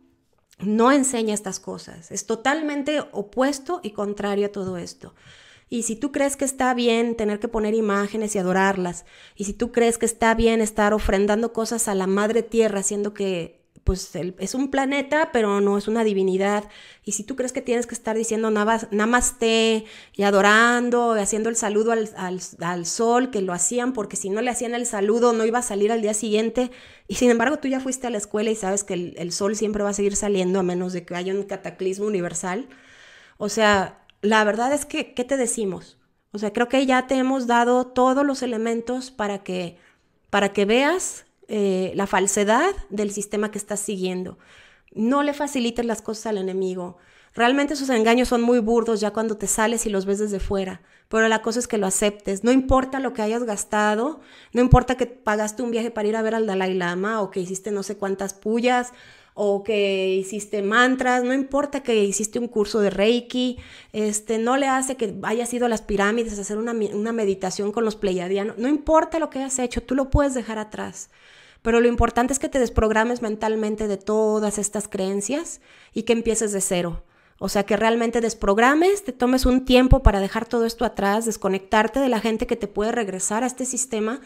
no enseña estas cosas, es totalmente opuesto y contrario a todo esto. Y si tú crees que está bien tener que poner imágenes y adorarlas, y si tú crees que está bien estar ofrendando cosas a la madre tierra, haciendo que pues es un planeta, pero no es una divinidad. Y si tú crees que tienes que estar diciendo namaste y adorando y haciendo el saludo al, sol, que lo hacían porque si no le hacían el saludo no iba a salir al día siguiente. Y sin embargo tú ya fuiste a la escuela y sabes que el sol siempre va a seguir saliendo a menos de que haya un cataclismo universal. O sea, la verdad es que, ¿qué te decimos? O sea, creo que ya te hemos dado todos los elementos para que, para que veas eh, la falsedad del sistema que estás siguiendo. No le facilites las cosas al enemigo. Realmente esos engaños son muy burdos ya cuando te sales y los ves desde fuera, pero la cosa es que lo aceptes. No importa lo que hayas gastado, no importa que pagaste un viaje para ir a ver al Dalai Lama o que hiciste no sé cuántas pullas o que hiciste mantras, no importa que hiciste un curso de Reiki, este, no le hace que hayas ido a las pirámides a hacer una, una meditación con los pleiadianos, no importa lo que hayas hecho, tú lo puedes dejar atrás. Pero lo importante es que te desprogrames mentalmente de todas estas creencias y que empieces de cero. O sea, que realmente desprogrames, te tomes un tiempo para dejar todo esto atrás, desconectarte de la gente que te puede regresar a este sistema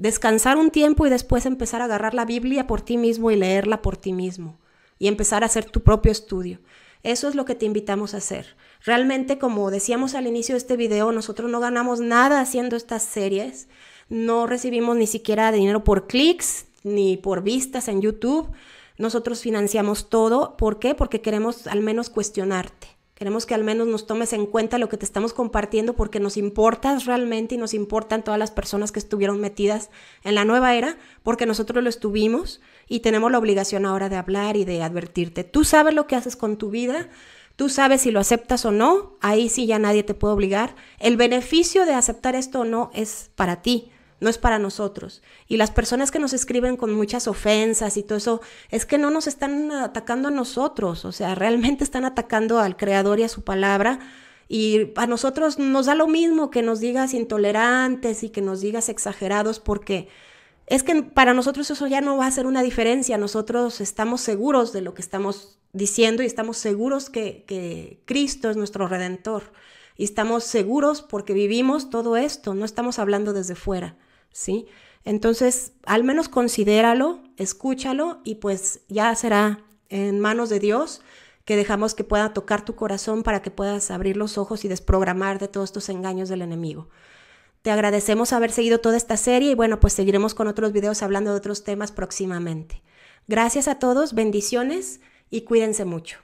descansar un tiempo y después empezar a agarrar la Biblia por ti mismo y leerla por ti mismo y empezar a hacer tu propio estudio. Eso es lo que te invitamos a hacer. Realmente, como decíamos al inicio de este video, nosotros no ganamos nada haciendo estas series, no recibimos ni siquiera dinero por clics ni por vistas en YouTube. Nosotros financiamos todo. ¿Por qué? Porque queremos al menos cuestionarte Queremos que al menos nos tomes en cuenta lo que te estamos compartiendo porque nos importas realmente y nos importan todas las personas que estuvieron metidas en la nueva era porque nosotros lo estuvimos y tenemos la obligación ahora de hablar y de advertirte. Tú sabes lo que haces con tu vida, tú sabes si lo aceptas o no, ahí sí ya nadie te puede obligar. El beneficio de aceptar esto o no es para ti, no es para nosotros. Y las personas que nos escriben con muchas ofensas y todo eso, es que no nos están atacando a nosotros, o sea, realmente están atacando al Creador y a su palabra. Y a nosotros nos da lo mismo que nos digas intolerantes y que nos digas exagerados, porque es que para nosotros eso ya no va a ser una diferencia. Nosotros estamos seguros de lo que estamos diciendo y estamos seguros que, que Cristo es nuestro redentor y estamos seguros porque vivimos todo esto, no estamos hablando desde fuera. ¿sí? Entonces, al menos considéralo, escúchalo y pues ya será en manos de Dios que dejamos que pueda tocar tu corazón para que puedas abrir los ojos y desprogramar de todos estos engaños del enemigo. Te agradecemos haber seguido toda esta serie y bueno, pues seguiremos con otros videos hablando de otros temas próximamente. Gracias a todos, bendiciones y cuídense mucho.